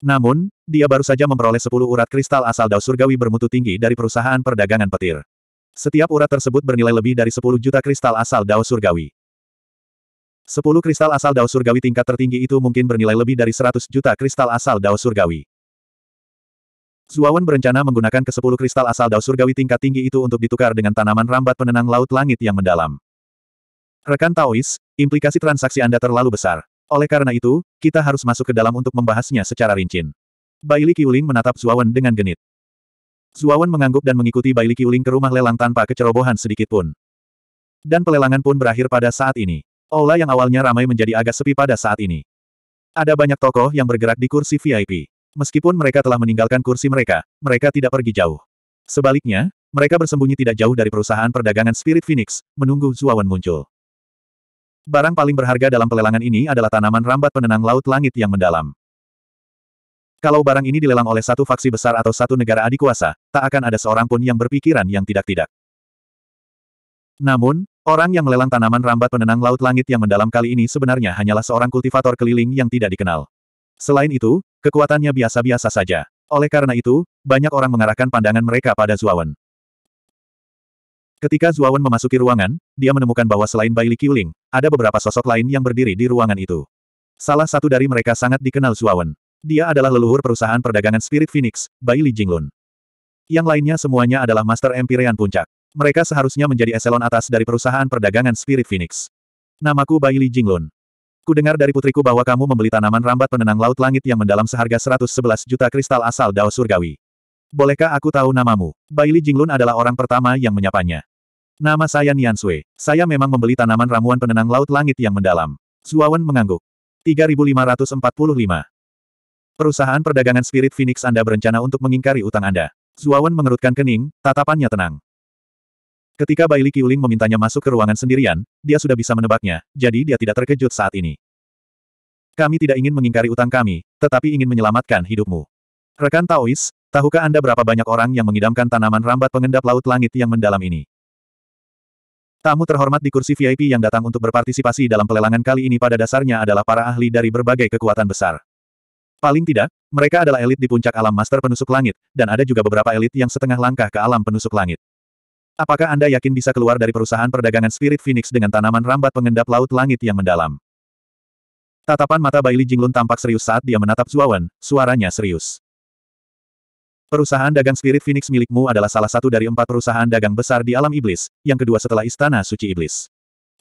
Namun, dia baru saja memperoleh 10 urat kristal asal Dao Surgawi bermutu tinggi dari perusahaan perdagangan petir. Setiap urat tersebut bernilai lebih dari 10 juta kristal asal Dao Surgawi. 10 kristal asal Dao Surgawi tingkat tertinggi itu mungkin bernilai lebih dari 100 juta kristal asal Dao Surgawi. Zuawan berencana menggunakan ke-10 kristal asal Dao Surgawi tingkat tinggi itu untuk ditukar dengan tanaman rambat penenang laut langit yang mendalam. Rekan Taois, implikasi transaksi Anda terlalu besar. Oleh karena itu, kita harus masuk ke dalam untuk membahasnya secara rincin. Baili Qiuling menatap Zuawan dengan genit. Zuawan mengangguk dan mengikuti Baili Qiuling ke rumah lelang tanpa kecerobohan sedikit pun. Dan pelelangan pun berakhir pada saat ini. Aula yang awalnya ramai menjadi agak sepi pada saat ini. Ada banyak tokoh yang bergerak di kursi VIP. Meskipun mereka telah meninggalkan kursi mereka, mereka tidak pergi jauh. Sebaliknya, mereka bersembunyi tidak jauh dari perusahaan perdagangan Spirit Phoenix, menunggu Zuawan muncul. Barang paling berharga dalam pelelangan ini adalah tanaman rambat penenang laut langit yang mendalam. Kalau barang ini dilelang oleh satu faksi besar atau satu negara adikuasa, tak akan ada seorang pun yang berpikiran yang tidak-tidak. Namun, orang yang melelang tanaman rambat penenang laut langit yang mendalam kali ini sebenarnya hanyalah seorang kultivator keliling yang tidak dikenal. Selain itu, kekuatannya biasa-biasa saja. Oleh karena itu, banyak orang mengarahkan pandangan mereka pada Zuawan. Ketika Zuawan memasuki ruangan, dia menemukan bahwa selain Bailey Qiuling, ada beberapa sosok lain yang berdiri di ruangan itu. Salah satu dari mereka sangat dikenal Suawen. Dia adalah leluhur perusahaan perdagangan Spirit Phoenix, Bai Li Jinglun. Yang lainnya semuanya adalah Master Empyrean Puncak. Mereka seharusnya menjadi eselon atas dari perusahaan perdagangan Spirit Phoenix. Namaku Bai Li Jinglun. Kudengar dari putriku bahwa kamu membeli tanaman rambat penenang laut langit yang mendalam seharga 111 juta kristal asal Dao Surgawi. Bolehkah aku tahu namamu? Bai Li Jinglun adalah orang pertama yang menyapanya. Nama saya Nian Sui. Saya memang membeli tanaman ramuan penenang laut langit yang mendalam. Zuawan mengangguk. 3545. Perusahaan perdagangan Spirit Phoenix Anda berencana untuk mengingkari utang Anda. Zuawan mengerutkan kening, tatapannya tenang. Ketika Bailey Qiuling memintanya masuk ke ruangan sendirian, dia sudah bisa menebaknya, jadi dia tidak terkejut saat ini. Kami tidak ingin mengingkari utang kami, tetapi ingin menyelamatkan hidupmu. Rekan Taois, tahukah Anda berapa banyak orang yang mengidamkan tanaman rambat pengendap laut langit yang mendalam ini? Tamu terhormat di kursi VIP yang datang untuk berpartisipasi dalam pelelangan kali ini pada dasarnya adalah para ahli dari berbagai kekuatan besar. Paling tidak, mereka adalah elit di puncak alam master penusuk langit, dan ada juga beberapa elit yang setengah langkah ke alam penusuk langit. Apakah Anda yakin bisa keluar dari perusahaan perdagangan Spirit Phoenix dengan tanaman rambat pengendap laut langit yang mendalam? Tatapan mata Bailey Jinglun tampak serius saat dia menatap Zuawan, suaranya serius. Perusahaan dagang spirit Phoenix milikmu adalah salah satu dari empat perusahaan dagang besar di alam iblis, yang kedua setelah Istana Suci Iblis.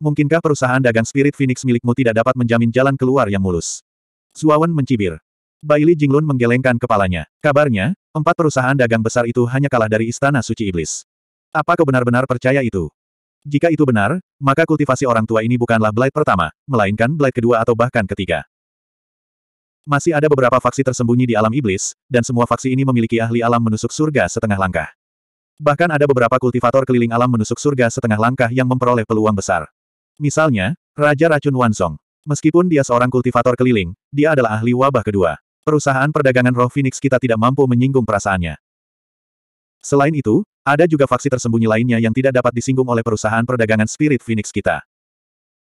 Mungkinkah perusahaan dagang spirit Phoenix milikmu tidak dapat menjamin jalan keluar yang mulus? Zuawan mencibir. Baili Jinglun menggelengkan kepalanya. Kabarnya, empat perusahaan dagang besar itu hanya kalah dari Istana Suci Iblis. Apa kau benar-benar percaya itu? Jika itu benar, maka kultivasi orang tua ini bukanlah blade pertama, melainkan blade kedua atau bahkan ketiga. Masih ada beberapa faksi tersembunyi di alam iblis, dan semua faksi ini memiliki ahli alam menusuk surga setengah langkah. Bahkan ada beberapa kultivator keliling alam menusuk surga setengah langkah yang memperoleh peluang besar. Misalnya, Raja Racun Wansong. Meskipun dia seorang kultivator keliling, dia adalah ahli wabah kedua. Perusahaan perdagangan roh Phoenix kita tidak mampu menyinggung perasaannya. Selain itu, ada juga faksi tersembunyi lainnya yang tidak dapat disinggung oleh perusahaan perdagangan spirit Phoenix kita.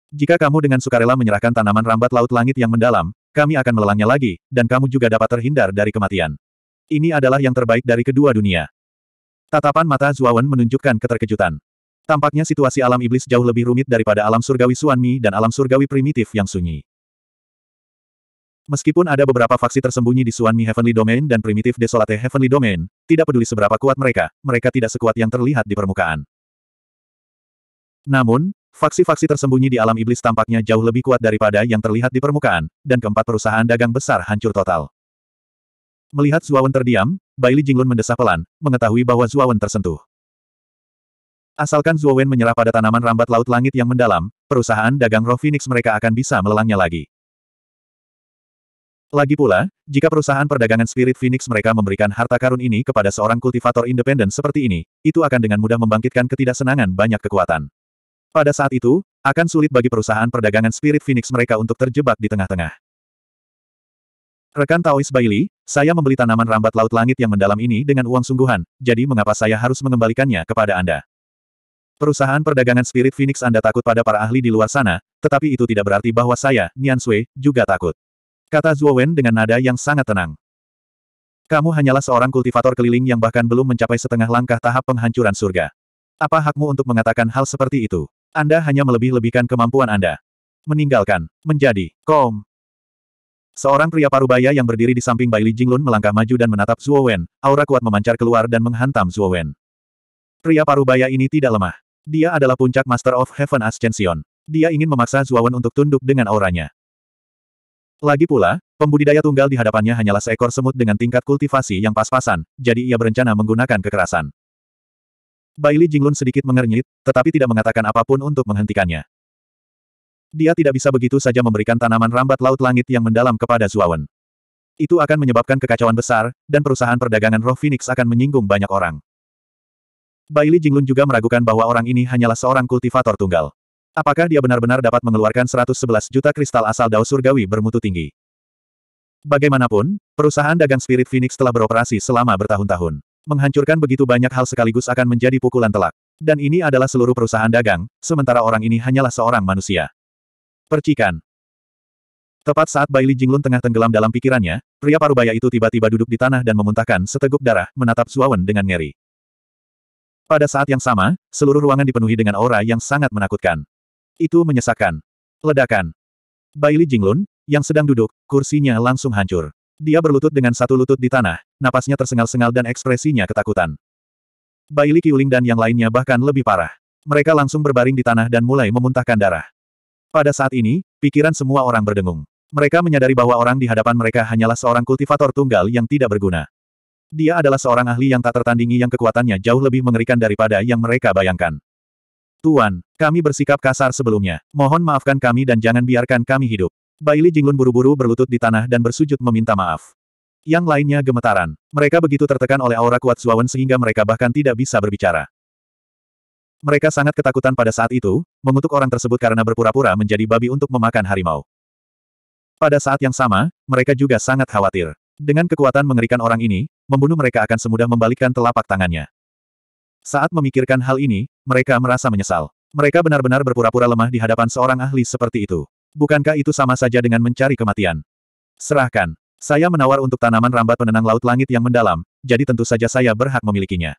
Jika kamu dengan sukarela menyerahkan tanaman rambat laut langit yang mendalam, kami akan melelangnya lagi, dan kamu juga dapat terhindar dari kematian. Ini adalah yang terbaik dari kedua dunia. Tatapan mata Zuawan menunjukkan keterkejutan. Tampaknya situasi alam iblis jauh lebih rumit daripada alam surgawi Suanmi dan alam surgawi primitif yang sunyi. Meskipun ada beberapa faksi tersembunyi di Suanmi Heavenly Domain dan primitif Desolate Heavenly Domain, tidak peduli seberapa kuat mereka, mereka tidak sekuat yang terlihat di permukaan. Namun, Faksi-faksi tersembunyi di alam iblis tampaknya jauh lebih kuat daripada yang terlihat di permukaan, dan keempat perusahaan dagang besar hancur total. Melihat Zuawan terdiam, Baili Jinglun mendesah pelan, mengetahui bahwa Zuawan tersentuh. Asalkan Zuawan menyerah pada tanaman rambat laut langit yang mendalam, perusahaan dagang roh Phoenix mereka akan bisa melelangnya lagi. Lagi pula, jika perusahaan perdagangan Spirit Phoenix mereka memberikan harta karun ini kepada seorang kultivator independen seperti ini, itu akan dengan mudah membangkitkan ketidaksenangan banyak kekuatan. Pada saat itu, akan sulit bagi perusahaan perdagangan Spirit Phoenix mereka untuk terjebak di tengah-tengah. Rekan Taois Bailey, saya membeli tanaman rambat laut langit yang mendalam ini dengan uang sungguhan, jadi mengapa saya harus mengembalikannya kepada Anda? Perusahaan perdagangan Spirit Phoenix Anda takut pada para ahli di luar sana, tetapi itu tidak berarti bahwa saya, Nian Sui, juga takut. Kata Zhuo Wen dengan nada yang sangat tenang. Kamu hanyalah seorang kultivator keliling yang bahkan belum mencapai setengah langkah tahap penghancuran surga. Apa hakmu untuk mengatakan hal seperti itu? Anda hanya melebih-lebihkan kemampuan Anda. Meninggalkan, menjadi, kom. Seorang pria parubaya yang berdiri di samping Bai Li Jinglun melangkah maju dan menatap Zuo Wen, aura kuat memancar keluar dan menghantam Zuo Wen. Pria parubaya ini tidak lemah. Dia adalah puncak Master of Heaven Ascension. Dia ingin memaksa Zuo Wen untuk tunduk dengan auranya. Lagi pula, pembudidaya tunggal di hadapannya hanyalah seekor semut dengan tingkat kultivasi yang pas-pasan, jadi ia berencana menggunakan kekerasan. Bailey Jinglun sedikit mengernyit, tetapi tidak mengatakan apapun untuk menghentikannya. Dia tidak bisa begitu saja memberikan tanaman rambat laut langit yang mendalam kepada Zuawan. Itu akan menyebabkan kekacauan besar, dan perusahaan perdagangan roh Phoenix akan menyinggung banyak orang. Bailey Jinglun juga meragukan bahwa orang ini hanyalah seorang kultivator tunggal. Apakah dia benar-benar dapat mengeluarkan 111 juta kristal asal dao surgawi bermutu tinggi? Bagaimanapun, perusahaan dagang Spirit Phoenix telah beroperasi selama bertahun-tahun. Menghancurkan begitu banyak hal sekaligus akan menjadi pukulan telak. Dan ini adalah seluruh perusahaan dagang, sementara orang ini hanyalah seorang manusia. Percikan. Tepat saat Bai Baili Jinglun tengah tenggelam dalam pikirannya, pria parubaya itu tiba-tiba duduk di tanah dan memuntahkan seteguk darah, menatap Zuawan dengan ngeri. Pada saat yang sama, seluruh ruangan dipenuhi dengan aura yang sangat menakutkan. Itu menyesakkan. Ledakan. Bai Baili Jinglun, yang sedang duduk, kursinya langsung hancur. Dia berlutut dengan satu lutut di tanah, napasnya tersengal-sengal dan ekspresinya ketakutan. Baili Qiuling dan yang lainnya bahkan lebih parah. Mereka langsung berbaring di tanah dan mulai memuntahkan darah. Pada saat ini, pikiran semua orang berdengung. Mereka menyadari bahwa orang di hadapan mereka hanyalah seorang kultivator tunggal yang tidak berguna. Dia adalah seorang ahli yang tak tertandingi yang kekuatannya jauh lebih mengerikan daripada yang mereka bayangkan. Tuan, kami bersikap kasar sebelumnya. Mohon maafkan kami dan jangan biarkan kami hidup. Baili Jinglun buru-buru berlutut di tanah dan bersujud meminta maaf. Yang lainnya gemetaran. Mereka begitu tertekan oleh aura kuat Zuawan sehingga mereka bahkan tidak bisa berbicara. Mereka sangat ketakutan pada saat itu, mengutuk orang tersebut karena berpura-pura menjadi babi untuk memakan harimau. Pada saat yang sama, mereka juga sangat khawatir. Dengan kekuatan mengerikan orang ini, membunuh mereka akan semudah membalikkan telapak tangannya. Saat memikirkan hal ini, mereka merasa menyesal. Mereka benar-benar berpura-pura lemah di hadapan seorang ahli seperti itu. Bukankah itu sama saja dengan mencari kematian? Serahkan. Saya menawar untuk tanaman rambat penenang laut langit yang mendalam, jadi tentu saja saya berhak memilikinya.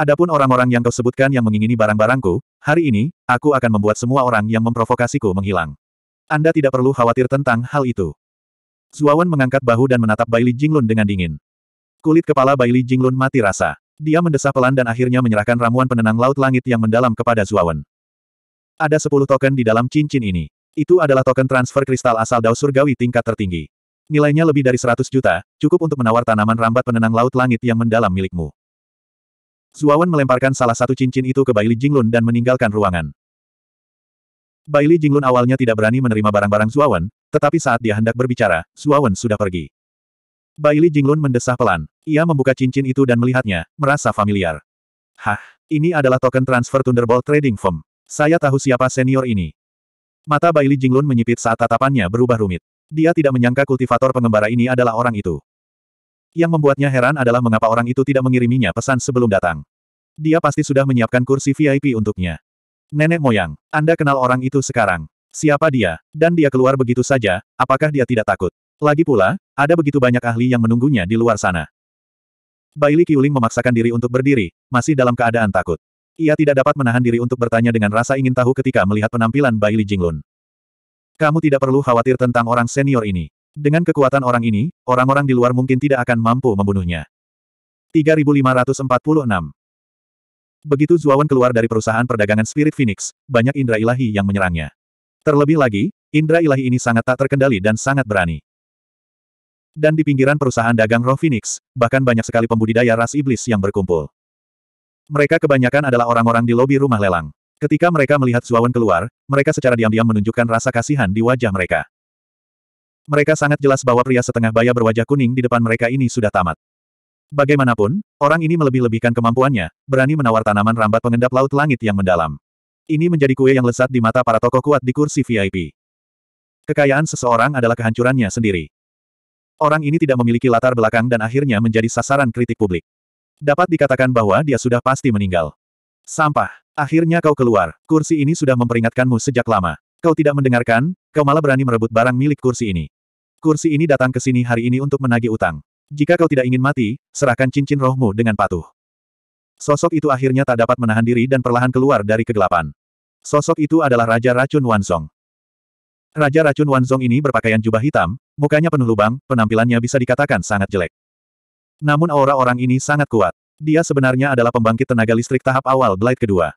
Adapun orang-orang yang kau sebutkan yang mengingini barang-barangku, hari ini, aku akan membuat semua orang yang memprovokasiku menghilang. Anda tidak perlu khawatir tentang hal itu. Zuawan mengangkat bahu dan menatap Li Jinglun dengan dingin. Kulit kepala Li Jinglun mati rasa. Dia mendesah pelan dan akhirnya menyerahkan ramuan penenang laut langit yang mendalam kepada Zuawan. Ada sepuluh token di dalam cincin ini. Itu adalah token transfer kristal asal Dao Surgawi tingkat tertinggi. Nilainya lebih dari 100 juta, cukup untuk menawar tanaman rambat penenang laut langit yang mendalam milikmu. Zuawan melemparkan salah satu cincin itu ke Baili Jinglun dan meninggalkan ruangan. Baili Jinglun awalnya tidak berani menerima barang-barang Zuawan, tetapi saat dia hendak berbicara, Zuawan sudah pergi. Baili Jinglun mendesah pelan. Ia membuka cincin itu dan melihatnya, merasa familiar. Hah, ini adalah token transfer Thunderbolt Trading Firm. Saya tahu siapa senior ini. Mata Baili Jinglun menyipit saat tatapannya berubah rumit. Dia tidak menyangka kultivator pengembara ini adalah orang itu. Yang membuatnya heran adalah mengapa orang itu tidak mengiriminya pesan sebelum datang. Dia pasti sudah menyiapkan kursi VIP untuknya. Nenek moyang, Anda kenal orang itu sekarang. Siapa dia? Dan dia keluar begitu saja, apakah dia tidak takut? Lagi pula, ada begitu banyak ahli yang menunggunya di luar sana. Baili Kiuling memaksakan diri untuk berdiri, masih dalam keadaan takut. Ia tidak dapat menahan diri untuk bertanya dengan rasa ingin tahu ketika melihat penampilan Baili Jinglun. Kamu tidak perlu khawatir tentang orang senior ini. Dengan kekuatan orang ini, orang-orang di luar mungkin tidak akan mampu membunuhnya. 3546 Begitu Zuawan keluar dari perusahaan perdagangan Spirit Phoenix, banyak indera ilahi yang menyerangnya. Terlebih lagi, indera ilahi ini sangat tak terkendali dan sangat berani. Dan di pinggiran perusahaan dagang roh Phoenix, bahkan banyak sekali pembudidaya ras iblis yang berkumpul. Mereka kebanyakan adalah orang-orang di lobi rumah lelang. Ketika mereka melihat Zuawan keluar, mereka secara diam-diam menunjukkan rasa kasihan di wajah mereka. Mereka sangat jelas bahwa pria setengah baya berwajah kuning di depan mereka ini sudah tamat. Bagaimanapun, orang ini melebih-lebihkan kemampuannya, berani menawar tanaman rambat pengendap laut langit yang mendalam. Ini menjadi kue yang lezat di mata para tokoh kuat di kursi VIP. Kekayaan seseorang adalah kehancurannya sendiri. Orang ini tidak memiliki latar belakang dan akhirnya menjadi sasaran kritik publik. Dapat dikatakan bahwa dia sudah pasti meninggal. Sampah. Akhirnya kau keluar, kursi ini sudah memperingatkanmu sejak lama. Kau tidak mendengarkan, kau malah berani merebut barang milik kursi ini. Kursi ini datang ke sini hari ini untuk menagih utang. Jika kau tidak ingin mati, serahkan cincin rohmu dengan patuh. Sosok itu akhirnya tak dapat menahan diri dan perlahan keluar dari kegelapan. Sosok itu adalah Raja Racun Wanzong. Raja Racun Wanzong ini berpakaian jubah hitam, mukanya penuh lubang, penampilannya bisa dikatakan sangat jelek. Namun aura orang ini sangat kuat. Dia sebenarnya adalah pembangkit tenaga listrik tahap awal Blight kedua.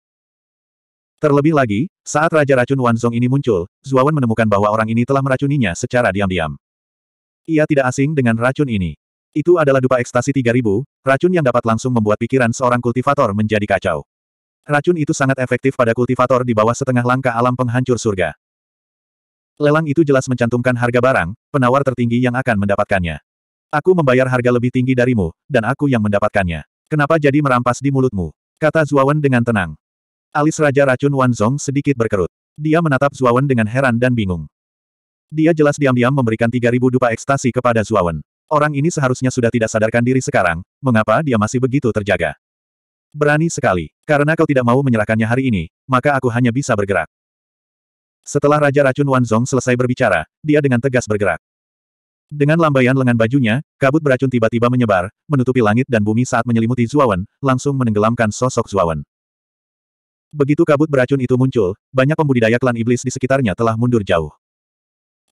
Terlebih lagi, saat Raja Racun Wanzong ini muncul, Zuawan menemukan bahwa orang ini telah meracuninya secara diam-diam. Ia tidak asing dengan racun ini. Itu adalah dupa ekstasi 3000, racun yang dapat langsung membuat pikiran seorang kultivator menjadi kacau. Racun itu sangat efektif pada kultivator di bawah setengah langkah alam penghancur surga. Lelang itu jelas mencantumkan harga barang, penawar tertinggi yang akan mendapatkannya. Aku membayar harga lebih tinggi darimu, dan aku yang mendapatkannya. Kenapa jadi merampas di mulutmu? Kata Zuawan dengan tenang. Alis Raja Racun Wanzong sedikit berkerut. Dia menatap Zuawan dengan heran dan bingung. Dia jelas diam-diam memberikan 3000 dupa ekstasi kepada Zuawan. Orang ini seharusnya sudah tidak sadarkan diri sekarang, mengapa dia masih begitu terjaga? Berani sekali. Karena kau tidak mau menyerahkannya hari ini, maka aku hanya bisa bergerak. Setelah Raja Racun Wanzong selesai berbicara, dia dengan tegas bergerak. Dengan lambaian lengan bajunya, kabut beracun tiba-tiba menyebar, menutupi langit dan bumi saat menyelimuti Zuawan, langsung menenggelamkan sosok Zuawan. Begitu kabut beracun itu muncul, banyak pembudidaya klan iblis di sekitarnya telah mundur jauh.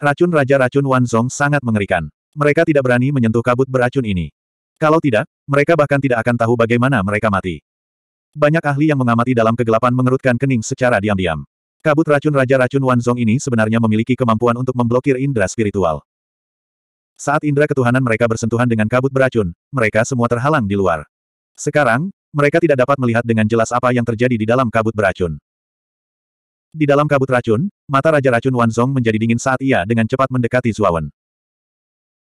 Racun Raja Racun Wanzong sangat mengerikan. Mereka tidak berani menyentuh kabut beracun ini. Kalau tidak, mereka bahkan tidak akan tahu bagaimana mereka mati. Banyak ahli yang mengamati dalam kegelapan mengerutkan kening secara diam-diam. Kabut racun Raja Racun Wanzong ini sebenarnya memiliki kemampuan untuk memblokir indera spiritual. Saat indera ketuhanan mereka bersentuhan dengan kabut beracun, mereka semua terhalang di luar. Sekarang, mereka tidak dapat melihat dengan jelas apa yang terjadi di dalam kabut beracun. Di dalam kabut racun, mata Raja Racun Wanzong menjadi dingin saat ia dengan cepat mendekati Zuawan.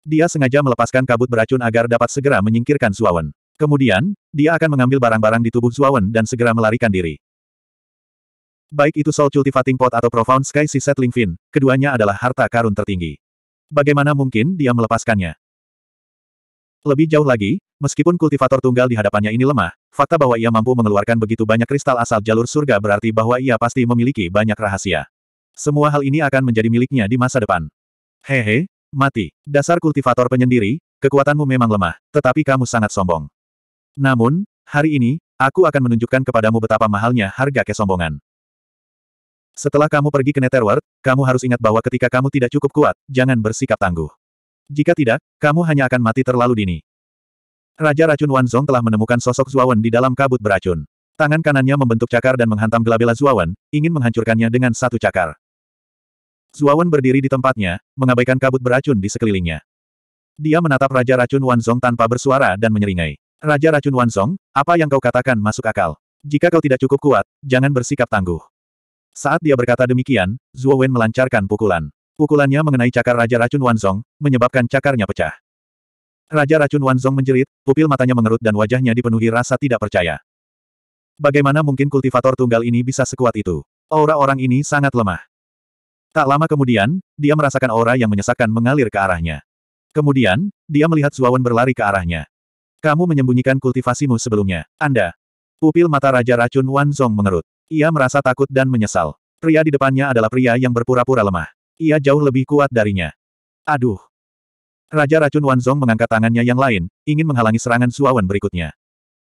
Dia sengaja melepaskan kabut beracun agar dapat segera menyingkirkan Zuawan. Kemudian, dia akan mengambil barang-barang di tubuh Zuawan dan segera melarikan diri. Baik itu Soul Cultivating Pot atau Profound Sky Settling Fin, keduanya adalah harta karun tertinggi. Bagaimana mungkin dia melepaskannya? Lebih jauh lagi, meskipun kultivator tunggal di hadapannya ini lemah, Fakta bahwa ia mampu mengeluarkan begitu banyak kristal asal jalur surga berarti bahwa ia pasti memiliki banyak rahasia. Semua hal ini akan menjadi miliknya di masa depan. Hehe, mati. Dasar kultivator penyendiri, kekuatanmu memang lemah, tetapi kamu sangat sombong. Namun, hari ini, aku akan menunjukkan kepadamu betapa mahalnya harga kesombongan. Setelah kamu pergi ke Netherworld, kamu harus ingat bahwa ketika kamu tidak cukup kuat, jangan bersikap tangguh. Jika tidak, kamu hanya akan mati terlalu dini. Raja Racun Wanzong telah menemukan sosok Zuawan di dalam kabut beracun. Tangan kanannya membentuk cakar dan menghantam gelabela Zuawan, ingin menghancurkannya dengan satu cakar. Zuawan berdiri di tempatnya, mengabaikan kabut beracun di sekelilingnya. Dia menatap Raja Racun Wanzong tanpa bersuara dan menyeringai. Raja Racun Wanzong, apa yang kau katakan masuk akal? Jika kau tidak cukup kuat, jangan bersikap tangguh. Saat dia berkata demikian, Zuowen melancarkan pukulan. Pukulannya mengenai cakar Raja Racun Wanzong, menyebabkan cakarnya pecah. Raja racun Wanzong menjerit, pupil matanya mengerut dan wajahnya dipenuhi rasa tidak percaya. Bagaimana mungkin kultivator tunggal ini bisa sekuat itu? Aura orang ini sangat lemah. Tak lama kemudian, dia merasakan aura yang menyesakkan mengalir ke arahnya. Kemudian, dia melihat Zuawan berlari ke arahnya. Kamu menyembunyikan kultivasimu sebelumnya, Anda. Pupil mata Raja Racun Wanzong mengerut. Ia merasa takut dan menyesal. Pria di depannya adalah pria yang berpura-pura lemah. Ia jauh lebih kuat darinya. Aduh, Raja Racun Wanzong mengangkat tangannya yang lain, ingin menghalangi serangan Zuawan berikutnya.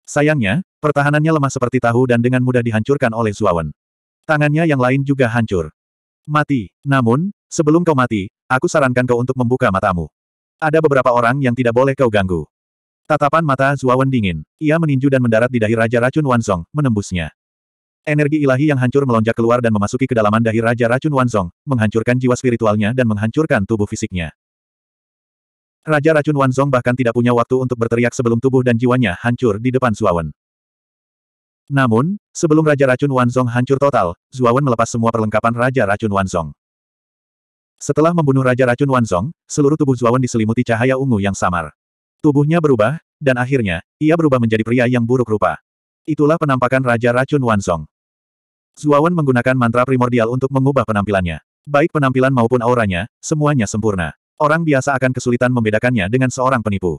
Sayangnya, pertahanannya lemah seperti tahu dan dengan mudah dihancurkan oleh Zuawan. Tangannya yang lain juga hancur. Mati. Namun, sebelum kau mati, aku sarankan kau untuk membuka matamu. Ada beberapa orang yang tidak boleh kau ganggu. Tatapan mata Zuawan dingin. Ia meninju dan mendarat di dahi Raja Racun Wanzong, menembusnya. Energi ilahi yang hancur melonjak keluar dan memasuki kedalaman dahi Raja Racun Wanzong, menghancurkan jiwa spiritualnya dan menghancurkan tubuh fisiknya. Raja Racun Wanzong bahkan tidak punya waktu untuk berteriak sebelum tubuh dan jiwanya hancur di depan Zuawan. Namun, sebelum Raja Racun Wanzong hancur total, Zuawan melepas semua perlengkapan Raja Racun Wanzong. Setelah membunuh Raja Racun Wanzong, seluruh tubuh Zuawan diselimuti cahaya ungu yang samar. Tubuhnya berubah, dan akhirnya, ia berubah menjadi pria yang buruk rupa. Itulah penampakan Raja Racun Wanzong. Zuawan menggunakan mantra primordial untuk mengubah penampilannya. Baik penampilan maupun auranya, semuanya sempurna. Orang biasa akan kesulitan membedakannya dengan seorang penipu.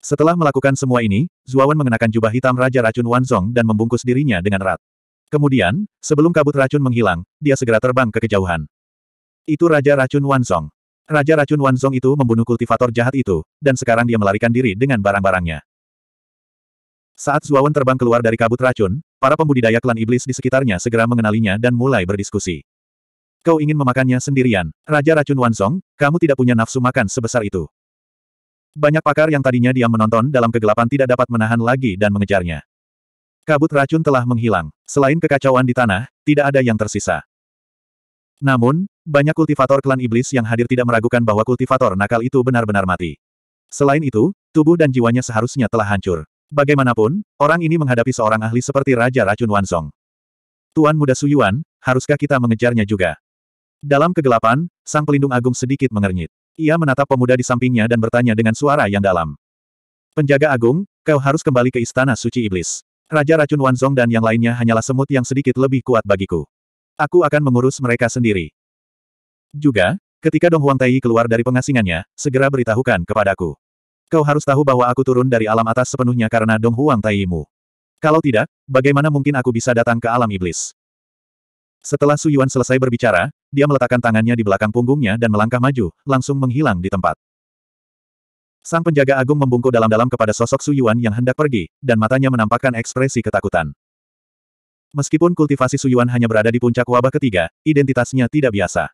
Setelah melakukan semua ini, Zuawan mengenakan jubah hitam Raja Racun Wanzong dan membungkus dirinya dengan erat. Kemudian, sebelum kabut racun menghilang, dia segera terbang ke kejauhan. Itu Raja Racun Wanzong. Raja Racun Wanzong itu membunuh kultivator jahat itu, dan sekarang dia melarikan diri dengan barang-barangnya. Saat Zuawan terbang keluar dari kabut racun, para pembudidaya klan iblis di sekitarnya segera mengenalinya dan mulai berdiskusi. Kau ingin memakannya sendirian. Raja Racun Wansong, kamu tidak punya nafsu makan sebesar itu. Banyak pakar yang tadinya diam menonton dalam kegelapan tidak dapat menahan lagi dan mengejarnya. Kabut racun telah menghilang. Selain kekacauan di tanah, tidak ada yang tersisa. Namun, banyak kultivator klan iblis yang hadir tidak meragukan bahwa kultivator nakal itu benar-benar mati. Selain itu, tubuh dan jiwanya seharusnya telah hancur. Bagaimanapun, orang ini menghadapi seorang ahli seperti Raja Racun Wansong. Tuan Muda Suyuan, haruskah kita mengejarnya juga? Dalam kegelapan, sang pelindung agung sedikit mengernyit. Ia menatap pemuda di sampingnya dan bertanya dengan suara yang dalam. Penjaga agung, kau harus kembali ke istana suci iblis. Raja racun Wanzong dan yang lainnya hanyalah semut yang sedikit lebih kuat bagiku. Aku akan mengurus mereka sendiri. Juga, ketika Dong Huang Taiyi keluar dari pengasingannya, segera beritahukan kepadaku. Kau harus tahu bahwa aku turun dari alam atas sepenuhnya karena Dong Huang mu. Kalau tidak, bagaimana mungkin aku bisa datang ke alam iblis? Setelah Su Yuan selesai berbicara, dia meletakkan tangannya di belakang punggungnya dan melangkah maju, langsung menghilang di tempat. Sang penjaga agung membungkuk dalam-dalam kepada sosok Suyuan yang hendak pergi, dan matanya menampakkan ekspresi ketakutan. Meskipun kultivasi Suyuan hanya berada di puncak wabah ketiga, identitasnya tidak biasa.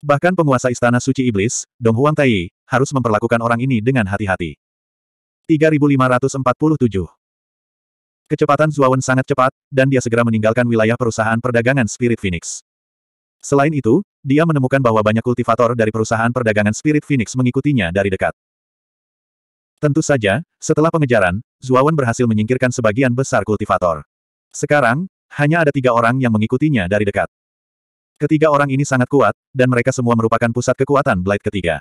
Bahkan penguasa Istana Suci Iblis, Dong Huang Tai, harus memperlakukan orang ini dengan hati-hati. 3547 Kecepatan Zuawan sangat cepat, dan dia segera meninggalkan wilayah perusahaan perdagangan Spirit Phoenix. Selain itu, dia menemukan bahwa banyak kultivator dari perusahaan perdagangan Spirit Phoenix mengikutinya dari dekat. Tentu saja, setelah pengejaran, Zuawan berhasil menyingkirkan sebagian besar kultivator. Sekarang, hanya ada tiga orang yang mengikutinya dari dekat. Ketiga orang ini sangat kuat, dan mereka semua merupakan pusat kekuatan Blade ketiga.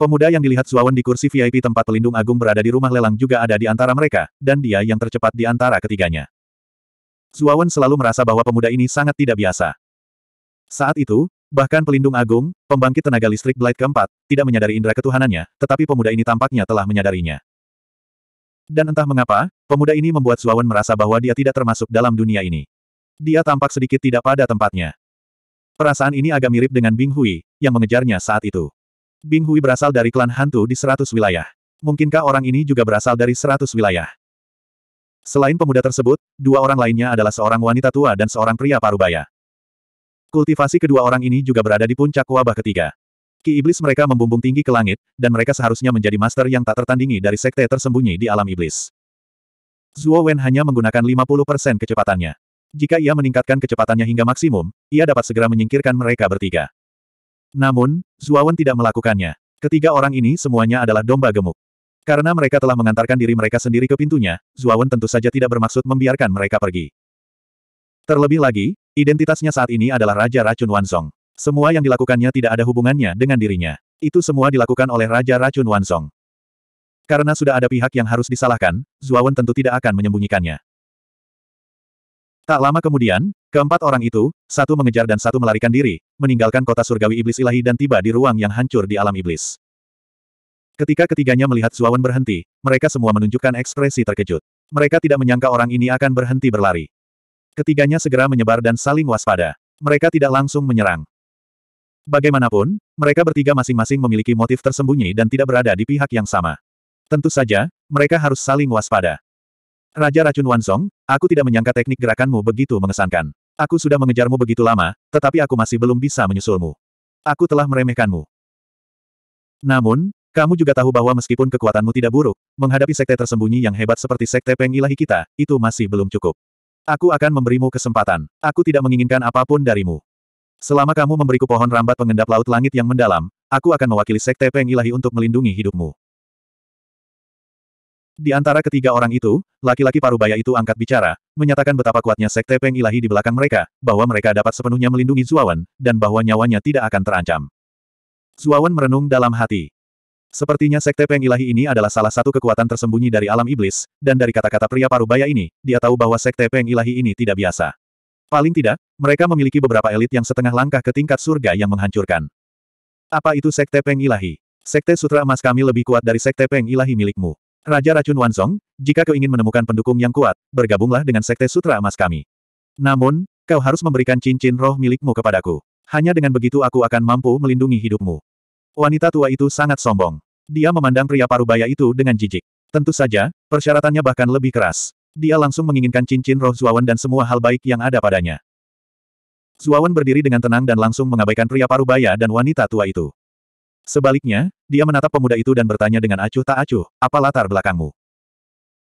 Pemuda yang dilihat Zuawan di kursi VIP tempat pelindung agung berada di rumah lelang juga ada di antara mereka, dan dia yang tercepat di antara ketiganya. Zuawan selalu merasa bahwa pemuda ini sangat tidak biasa. Saat itu, bahkan pelindung agung, pembangkit tenaga listrik Blight keempat, tidak menyadari indera ketuhanannya, tetapi pemuda ini tampaknya telah menyadarinya. Dan entah mengapa, pemuda ini membuat Zuawan merasa bahwa dia tidak termasuk dalam dunia ini. Dia tampak sedikit tidak pada tempatnya. Perasaan ini agak mirip dengan Bing Hui, yang mengejarnya saat itu. Bing Hui berasal dari klan hantu di seratus wilayah. Mungkinkah orang ini juga berasal dari seratus wilayah? Selain pemuda tersebut, dua orang lainnya adalah seorang wanita tua dan seorang pria parubaya. Kultivasi kedua orang ini juga berada di puncak wabah ketiga. Ki iblis mereka membumbung tinggi ke langit, dan mereka seharusnya menjadi master yang tak tertandingi dari sekte tersembunyi di alam iblis. Zuo Wen hanya menggunakan 50% kecepatannya. Jika ia meningkatkan kecepatannya hingga maksimum, ia dapat segera menyingkirkan mereka bertiga. Namun, Zuo Wen tidak melakukannya. Ketiga orang ini semuanya adalah domba gemuk. Karena mereka telah mengantarkan diri mereka sendiri ke pintunya, Zuo Wen tentu saja tidak bermaksud membiarkan mereka pergi. Terlebih lagi, Identitasnya saat ini adalah Raja Racun Wanzong. Semua yang dilakukannya tidak ada hubungannya dengan dirinya. Itu semua dilakukan oleh Raja Racun Wanzong. Karena sudah ada pihak yang harus disalahkan, Zuawan tentu tidak akan menyembunyikannya. Tak lama kemudian, keempat orang itu, satu mengejar dan satu melarikan diri, meninggalkan kota surgawi iblis ilahi dan tiba di ruang yang hancur di alam iblis. Ketika ketiganya melihat Zuawan berhenti, mereka semua menunjukkan ekspresi terkejut. Mereka tidak menyangka orang ini akan berhenti berlari. Ketiganya segera menyebar dan saling waspada. Mereka tidak langsung menyerang. Bagaimanapun, mereka bertiga masing-masing memiliki motif tersembunyi dan tidak berada di pihak yang sama. Tentu saja, mereka harus saling waspada. Raja Racun Wansong, aku tidak menyangka teknik gerakanmu begitu mengesankan. Aku sudah mengejarmu begitu lama, tetapi aku masih belum bisa menyusulmu. Aku telah meremehkanmu. Namun, kamu juga tahu bahwa meskipun kekuatanmu tidak buruk, menghadapi sekte tersembunyi yang hebat seperti sekte Pengilahi kita, itu masih belum cukup. Aku akan memberimu kesempatan. Aku tidak menginginkan apapun darimu. Selama kamu memberiku pohon rambat pengendap laut langit yang mendalam, aku akan mewakili sekte Peng Ilahi untuk melindungi hidupmu. Di antara ketiga orang itu, laki-laki parubaya itu angkat bicara, menyatakan betapa kuatnya sekte Peng Ilahi di belakang mereka, bahwa mereka dapat sepenuhnya melindungi Zuawan, dan bahwa nyawanya tidak akan terancam. Zuawan merenung dalam hati. Sepertinya sekte Peng Ilahi ini adalah salah satu kekuatan tersembunyi dari alam iblis, dan dari kata-kata pria parubaya ini, dia tahu bahwa sekte Peng Ilahi ini tidak biasa. Paling tidak, mereka memiliki beberapa elit yang setengah langkah ke tingkat surga yang menghancurkan. Apa itu sekte Peng Ilahi? Sekte Sutra Emas kami lebih kuat dari sekte Peng Ilahi milikmu. Raja Racun Wanzong, jika kau ingin menemukan pendukung yang kuat, bergabunglah dengan sekte Sutra Emas kami. Namun, kau harus memberikan cincin roh milikmu kepadaku. Hanya dengan begitu aku akan mampu melindungi hidupmu. Wanita tua itu sangat sombong. Dia memandang pria parubaya itu dengan jijik. Tentu saja, persyaratannya bahkan lebih keras. Dia langsung menginginkan cincin roh Zuawan dan semua hal baik yang ada padanya. Zuawan berdiri dengan tenang dan langsung mengabaikan pria parubaya dan wanita tua itu. Sebaliknya, dia menatap pemuda itu dan bertanya dengan acuh tak acuh, apa latar belakangmu?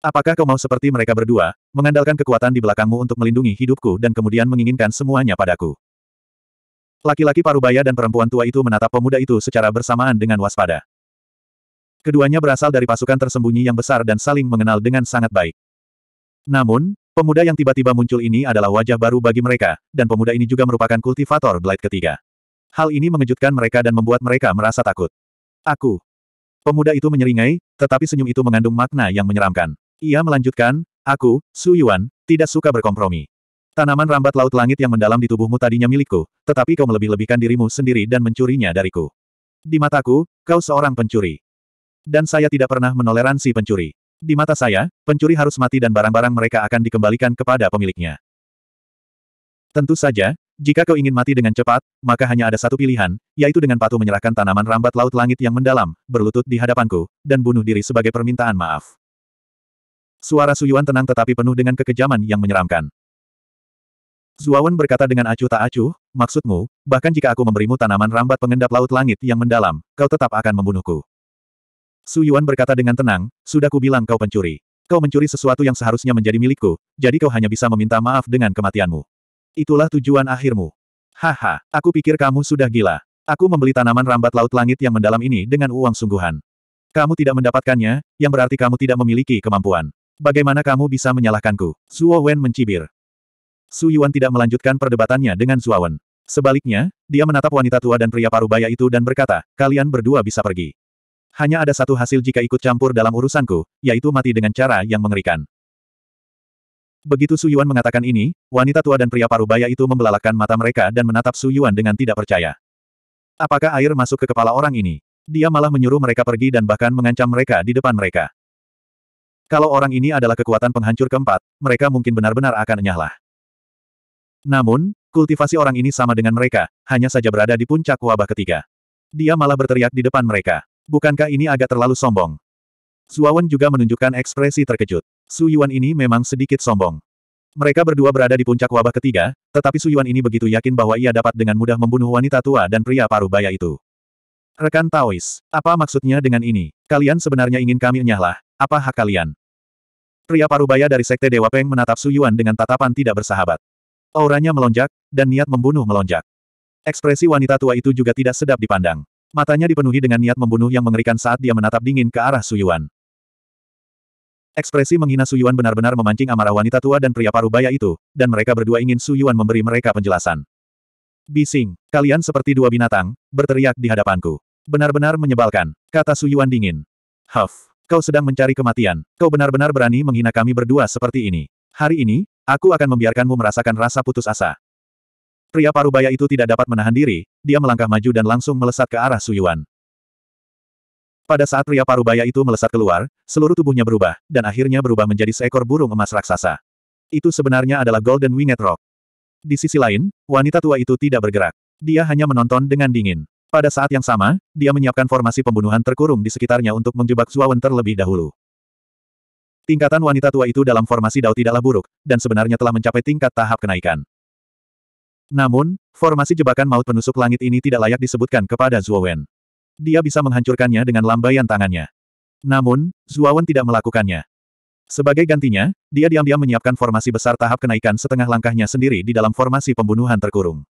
Apakah kau mau seperti mereka berdua, mengandalkan kekuatan di belakangmu untuk melindungi hidupku dan kemudian menginginkan semuanya padaku? Laki-laki parubaya dan perempuan tua itu menatap pemuda itu secara bersamaan dengan waspada. Keduanya berasal dari pasukan tersembunyi yang besar dan saling mengenal dengan sangat baik. Namun, pemuda yang tiba-tiba muncul ini adalah wajah baru bagi mereka, dan pemuda ini juga merupakan kultivator Blight ketiga. Hal ini mengejutkan mereka dan membuat mereka merasa takut. Aku. Pemuda itu menyeringai, tetapi senyum itu mengandung makna yang menyeramkan. Ia melanjutkan, Aku, Su Yuan, tidak suka berkompromi. Tanaman rambat laut langit yang mendalam di tubuhmu tadinya milikku, tetapi kau melebih-lebihkan dirimu sendiri dan mencurinya dariku. Di mataku, kau seorang pencuri. Dan saya tidak pernah menoleransi pencuri. Di mata saya, pencuri harus mati dan barang-barang mereka akan dikembalikan kepada pemiliknya. Tentu saja, jika kau ingin mati dengan cepat, maka hanya ada satu pilihan, yaitu dengan patuh menyerahkan tanaman rambat laut langit yang mendalam, berlutut di hadapanku, dan bunuh diri sebagai permintaan maaf. Suara Suyuan tenang tetapi penuh dengan kekejaman yang menyeramkan. Zuawan berkata dengan acuh tak acuh, maksudmu, bahkan jika aku memberimu tanaman rambat pengendap laut langit yang mendalam, kau tetap akan membunuhku. Su Yuan berkata dengan tenang, sudah ku bilang kau pencuri. Kau mencuri sesuatu yang seharusnya menjadi milikku, jadi kau hanya bisa meminta maaf dengan kematianmu. Itulah tujuan akhirmu. Haha, aku pikir kamu sudah gila. Aku membeli tanaman rambat laut langit yang mendalam ini dengan uang sungguhan. Kamu tidak mendapatkannya, yang berarti kamu tidak memiliki kemampuan. Bagaimana kamu bisa menyalahkanku? Zuo Wen mencibir. Su Yuan tidak melanjutkan perdebatannya dengan Wen. Sebaliknya, dia menatap wanita tua dan pria parubaya itu dan berkata, kalian berdua bisa pergi. Hanya ada satu hasil jika ikut campur dalam urusanku, yaitu mati dengan cara yang mengerikan. Begitu Su Yuan mengatakan ini, wanita tua dan pria parubaya itu membelalakan mata mereka dan menatap Su Yuan dengan tidak percaya. Apakah air masuk ke kepala orang ini? Dia malah menyuruh mereka pergi dan bahkan mengancam mereka di depan mereka. Kalau orang ini adalah kekuatan penghancur keempat, mereka mungkin benar-benar akan nyahlah. Namun, kultivasi orang ini sama dengan mereka, hanya saja berada di puncak wabah ketiga. Dia malah berteriak di depan mereka. Bukankah ini agak terlalu sombong? Zuawan juga menunjukkan ekspresi terkejut. Su Yuan ini memang sedikit sombong. Mereka berdua berada di puncak wabah ketiga, tetapi Su Yuan ini begitu yakin bahwa ia dapat dengan mudah membunuh wanita tua dan pria paruh baya itu. Rekan Taois, apa maksudnya dengan ini? Kalian sebenarnya ingin kami nyahlah, apa hak kalian? Pria paruh baya dari Sekte Dewa Peng menatap Su Yuan dengan tatapan tidak bersahabat. Auranya melonjak, dan niat membunuh melonjak. Ekspresi wanita tua itu juga tidak sedap dipandang. Matanya dipenuhi dengan niat membunuh yang mengerikan saat dia menatap dingin ke arah Suyuan. Ekspresi menghina Suyuan benar-benar memancing amarah wanita tua dan pria parubaya itu, dan mereka berdua ingin Suyuan memberi mereka penjelasan. Bising, kalian seperti dua binatang, berteriak di hadapanku. Benar-benar menyebalkan, kata Suyuan dingin. Huff, kau sedang mencari kematian, kau benar-benar berani menghina kami berdua seperti ini. Hari ini, Aku akan membiarkanmu merasakan rasa putus asa. Pria parubaya itu tidak dapat menahan diri, dia melangkah maju dan langsung melesat ke arah Suyuan. Pada saat pria parubaya itu melesat keluar, seluruh tubuhnya berubah, dan akhirnya berubah menjadi seekor burung emas raksasa. Itu sebenarnya adalah Golden Winged Rock. Di sisi lain, wanita tua itu tidak bergerak. Dia hanya menonton dengan dingin. Pada saat yang sama, dia menyiapkan formasi pembunuhan terkurung di sekitarnya untuk menjebak Zuawan terlebih dahulu. Tingkatan wanita tua itu dalam formasi Dao tidaklah buruk, dan sebenarnya telah mencapai tingkat tahap kenaikan. Namun, formasi jebakan maut penusuk langit ini tidak layak disebutkan kepada Wen. Dia bisa menghancurkannya dengan lambaian tangannya. Namun, Wen tidak melakukannya. Sebagai gantinya, dia diam-diam menyiapkan formasi besar tahap kenaikan setengah langkahnya sendiri di dalam formasi pembunuhan terkurung.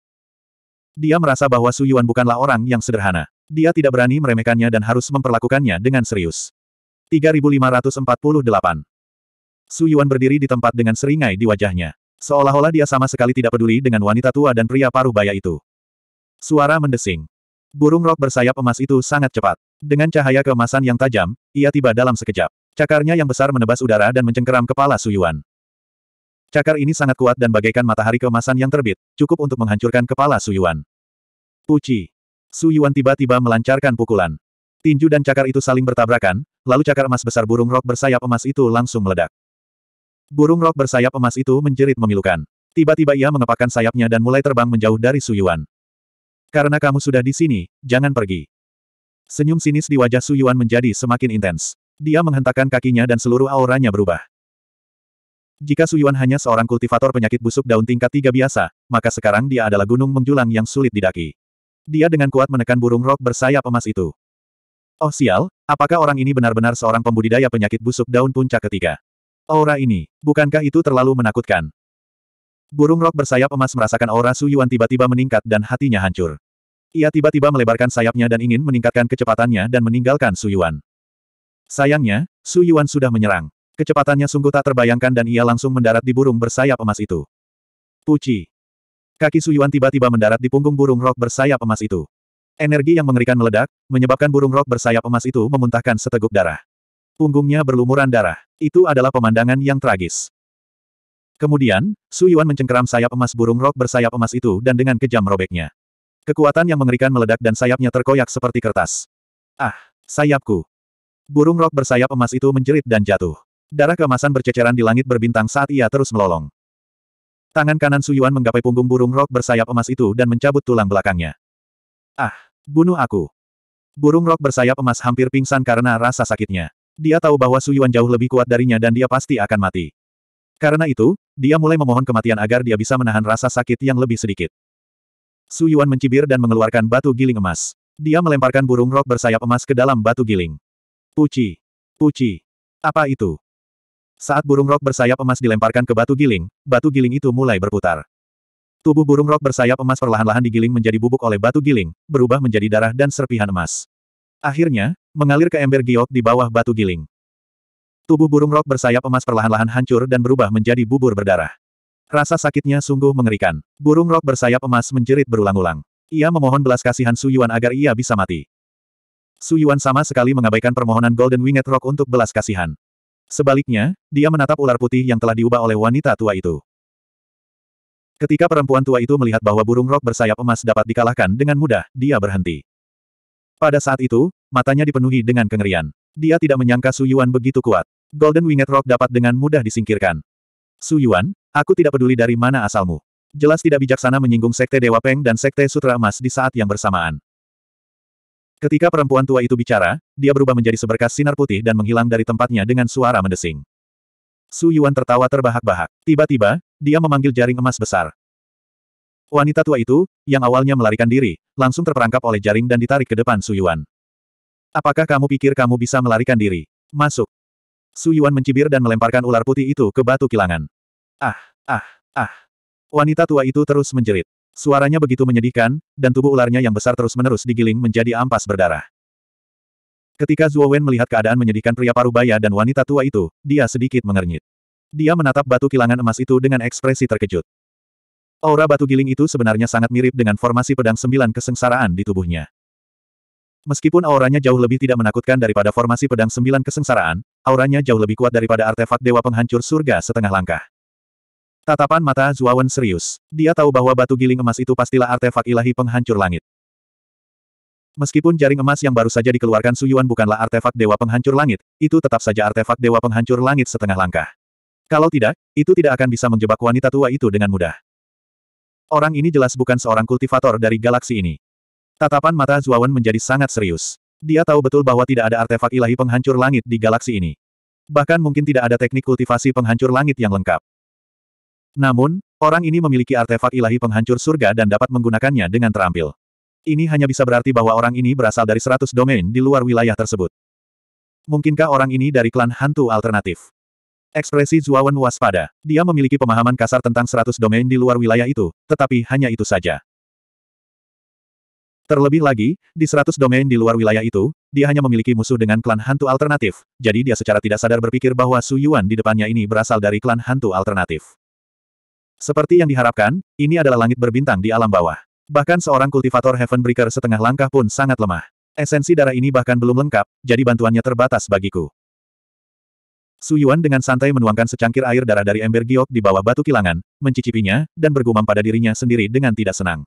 Dia merasa bahwa Su Yuan bukanlah orang yang sederhana. Dia tidak berani meremehkannya dan harus memperlakukannya dengan serius. 3548. Su Yuan berdiri di tempat dengan seringai di wajahnya. Seolah-olah dia sama sekali tidak peduli dengan wanita tua dan pria paruh baya itu. Suara mendesing. Burung rok bersayap emas itu sangat cepat. Dengan cahaya kemasan yang tajam, ia tiba dalam sekejap. Cakarnya yang besar menebas udara dan mencengkeram kepala Su Yuan. Cakar ini sangat kuat dan bagaikan matahari kemasan yang terbit, cukup untuk menghancurkan kepala Su Yuan. Puci. Su Yuan tiba-tiba melancarkan pukulan. Tinju dan cakar itu saling bertabrakan, lalu cakar emas besar burung rok bersayap emas itu langsung meledak. Burung rok bersayap emas itu menjerit memilukan. Tiba-tiba ia mengepakkan sayapnya dan mulai terbang menjauh dari Suyuan. Karena kamu sudah di sini, jangan pergi. Senyum sinis di wajah Suyuan menjadi semakin intens. Dia menghentakkan kakinya dan seluruh auranya berubah. Jika Suyuan hanya seorang kultivator penyakit busuk daun tingkat tiga biasa, maka sekarang dia adalah gunung menjulang yang sulit didaki. Dia dengan kuat menekan burung rok bersayap emas itu. Oh sial, apakah orang ini benar-benar seorang pembudidaya penyakit busuk daun puncak ketiga? Aura ini, bukankah itu terlalu menakutkan? Burung rok bersayap emas merasakan aura Su Yuan tiba-tiba meningkat dan hatinya hancur. Ia tiba-tiba melebarkan sayapnya dan ingin meningkatkan kecepatannya dan meninggalkan Su Yuan. Sayangnya, Su Yuan sudah menyerang. Kecepatannya sungguh tak terbayangkan dan ia langsung mendarat di burung bersayap emas itu. Puci. Kaki Su Yuan tiba-tiba mendarat di punggung burung rok bersayap emas itu. Energi yang mengerikan meledak, menyebabkan burung rok bersayap emas itu memuntahkan seteguk darah. Punggungnya berlumuran darah. Itu adalah pemandangan yang tragis. Kemudian, Su Yuan mencengkeram sayap emas burung rok bersayap emas itu dan dengan kejam merobeknya. Kekuatan yang mengerikan meledak dan sayapnya terkoyak seperti kertas. Ah, sayapku. Burung rok bersayap emas itu menjerit dan jatuh. Darah kemasan berceceran di langit berbintang saat ia terus melolong. Tangan kanan Su Yuan menggapai punggung burung rok bersayap emas itu dan mencabut tulang belakangnya. Ah, Bunuh aku. Burung rok bersayap emas hampir pingsan karena rasa sakitnya. Dia tahu bahwa Suyuan jauh lebih kuat darinya dan dia pasti akan mati. Karena itu, dia mulai memohon kematian agar dia bisa menahan rasa sakit yang lebih sedikit. Suyuan mencibir dan mengeluarkan batu giling emas. Dia melemparkan burung rok bersayap emas ke dalam batu giling. Puci. Puci. Apa itu? Saat burung rok bersayap emas dilemparkan ke batu giling, batu giling itu mulai berputar. Tubuh burung rok bersayap emas perlahan-lahan digiling menjadi bubuk oleh batu giling, berubah menjadi darah dan serpihan emas. Akhirnya, mengalir ke ember giok di bawah batu giling. Tubuh burung rok bersayap emas perlahan-lahan hancur dan berubah menjadi bubur berdarah. Rasa sakitnya sungguh mengerikan. Burung rok bersayap emas menjerit berulang-ulang. Ia memohon belas kasihan Su Yuan agar ia bisa mati. Su Yuan sama sekali mengabaikan permohonan Golden Winged Rock untuk belas kasihan. Sebaliknya, dia menatap ular putih yang telah diubah oleh wanita tua itu. Ketika perempuan tua itu melihat bahwa burung rok bersayap emas dapat dikalahkan dengan mudah, dia berhenti. Pada saat itu, matanya dipenuhi dengan kengerian. Dia tidak menyangka Su Yuan begitu kuat. Golden Winged Rock dapat dengan mudah disingkirkan. Su Yuan, aku tidak peduli dari mana asalmu. Jelas tidak bijaksana menyinggung Sekte Dewa Peng dan Sekte Sutra Emas di saat yang bersamaan. Ketika perempuan tua itu bicara, dia berubah menjadi seberkas sinar putih dan menghilang dari tempatnya dengan suara mendesing. Su Yuan tertawa terbahak-bahak. Tiba-tiba, dia memanggil jaring emas besar. Wanita tua itu, yang awalnya melarikan diri, langsung terperangkap oleh jaring dan ditarik ke depan Su Yuan. Apakah kamu pikir kamu bisa melarikan diri? Masuk. Su Yuan mencibir dan melemparkan ular putih itu ke batu kilangan. Ah, ah, ah. Wanita tua itu terus menjerit. Suaranya begitu menyedihkan, dan tubuh ularnya yang besar terus-menerus digiling menjadi ampas berdarah. Ketika Zuo Wen melihat keadaan menyedihkan pria parubaya dan wanita tua itu, dia sedikit mengernyit. Dia menatap batu kilangan emas itu dengan ekspresi terkejut. Aura batu giling itu sebenarnya sangat mirip dengan formasi pedang sembilan kesengsaraan di tubuhnya. Meskipun auranya jauh lebih tidak menakutkan daripada formasi pedang sembilan kesengsaraan, auranya jauh lebih kuat daripada artefak dewa penghancur surga setengah langkah. Tatapan mata Zuawan serius. Dia tahu bahwa batu giling emas itu pastilah artefak ilahi penghancur langit. Meskipun jaring emas yang baru saja dikeluarkan Suyuan bukanlah artefak Dewa Penghancur Langit, itu tetap saja artefak Dewa Penghancur Langit setengah langkah. Kalau tidak, itu tidak akan bisa menjebak wanita tua itu dengan mudah. Orang ini jelas bukan seorang kultivator dari galaksi ini. Tatapan mata Zuawan menjadi sangat serius. Dia tahu betul bahwa tidak ada artefak ilahi penghancur langit di galaksi ini. Bahkan mungkin tidak ada teknik kultivasi penghancur langit yang lengkap. Namun, orang ini memiliki artefak ilahi penghancur surga dan dapat menggunakannya dengan terampil. Ini hanya bisa berarti bahwa orang ini berasal dari seratus domain di luar wilayah tersebut. Mungkinkah orang ini dari klan hantu alternatif? Ekspresi Zuawan waspada. Dia memiliki pemahaman kasar tentang seratus domain di luar wilayah itu, tetapi hanya itu saja. Terlebih lagi, di seratus domain di luar wilayah itu, dia hanya memiliki musuh dengan klan hantu alternatif, jadi dia secara tidak sadar berpikir bahwa Su Yuan di depannya ini berasal dari klan hantu alternatif. Seperti yang diharapkan, ini adalah langit berbintang di alam bawah. Bahkan seorang kultivator Heaven Breaker setengah langkah pun sangat lemah. Esensi darah ini bahkan belum lengkap, jadi bantuannya terbatas bagiku. Su Yuan dengan santai menuangkan secangkir air darah dari ember giok di bawah batu kilangan, mencicipinya, dan bergumam pada dirinya sendiri dengan tidak senang.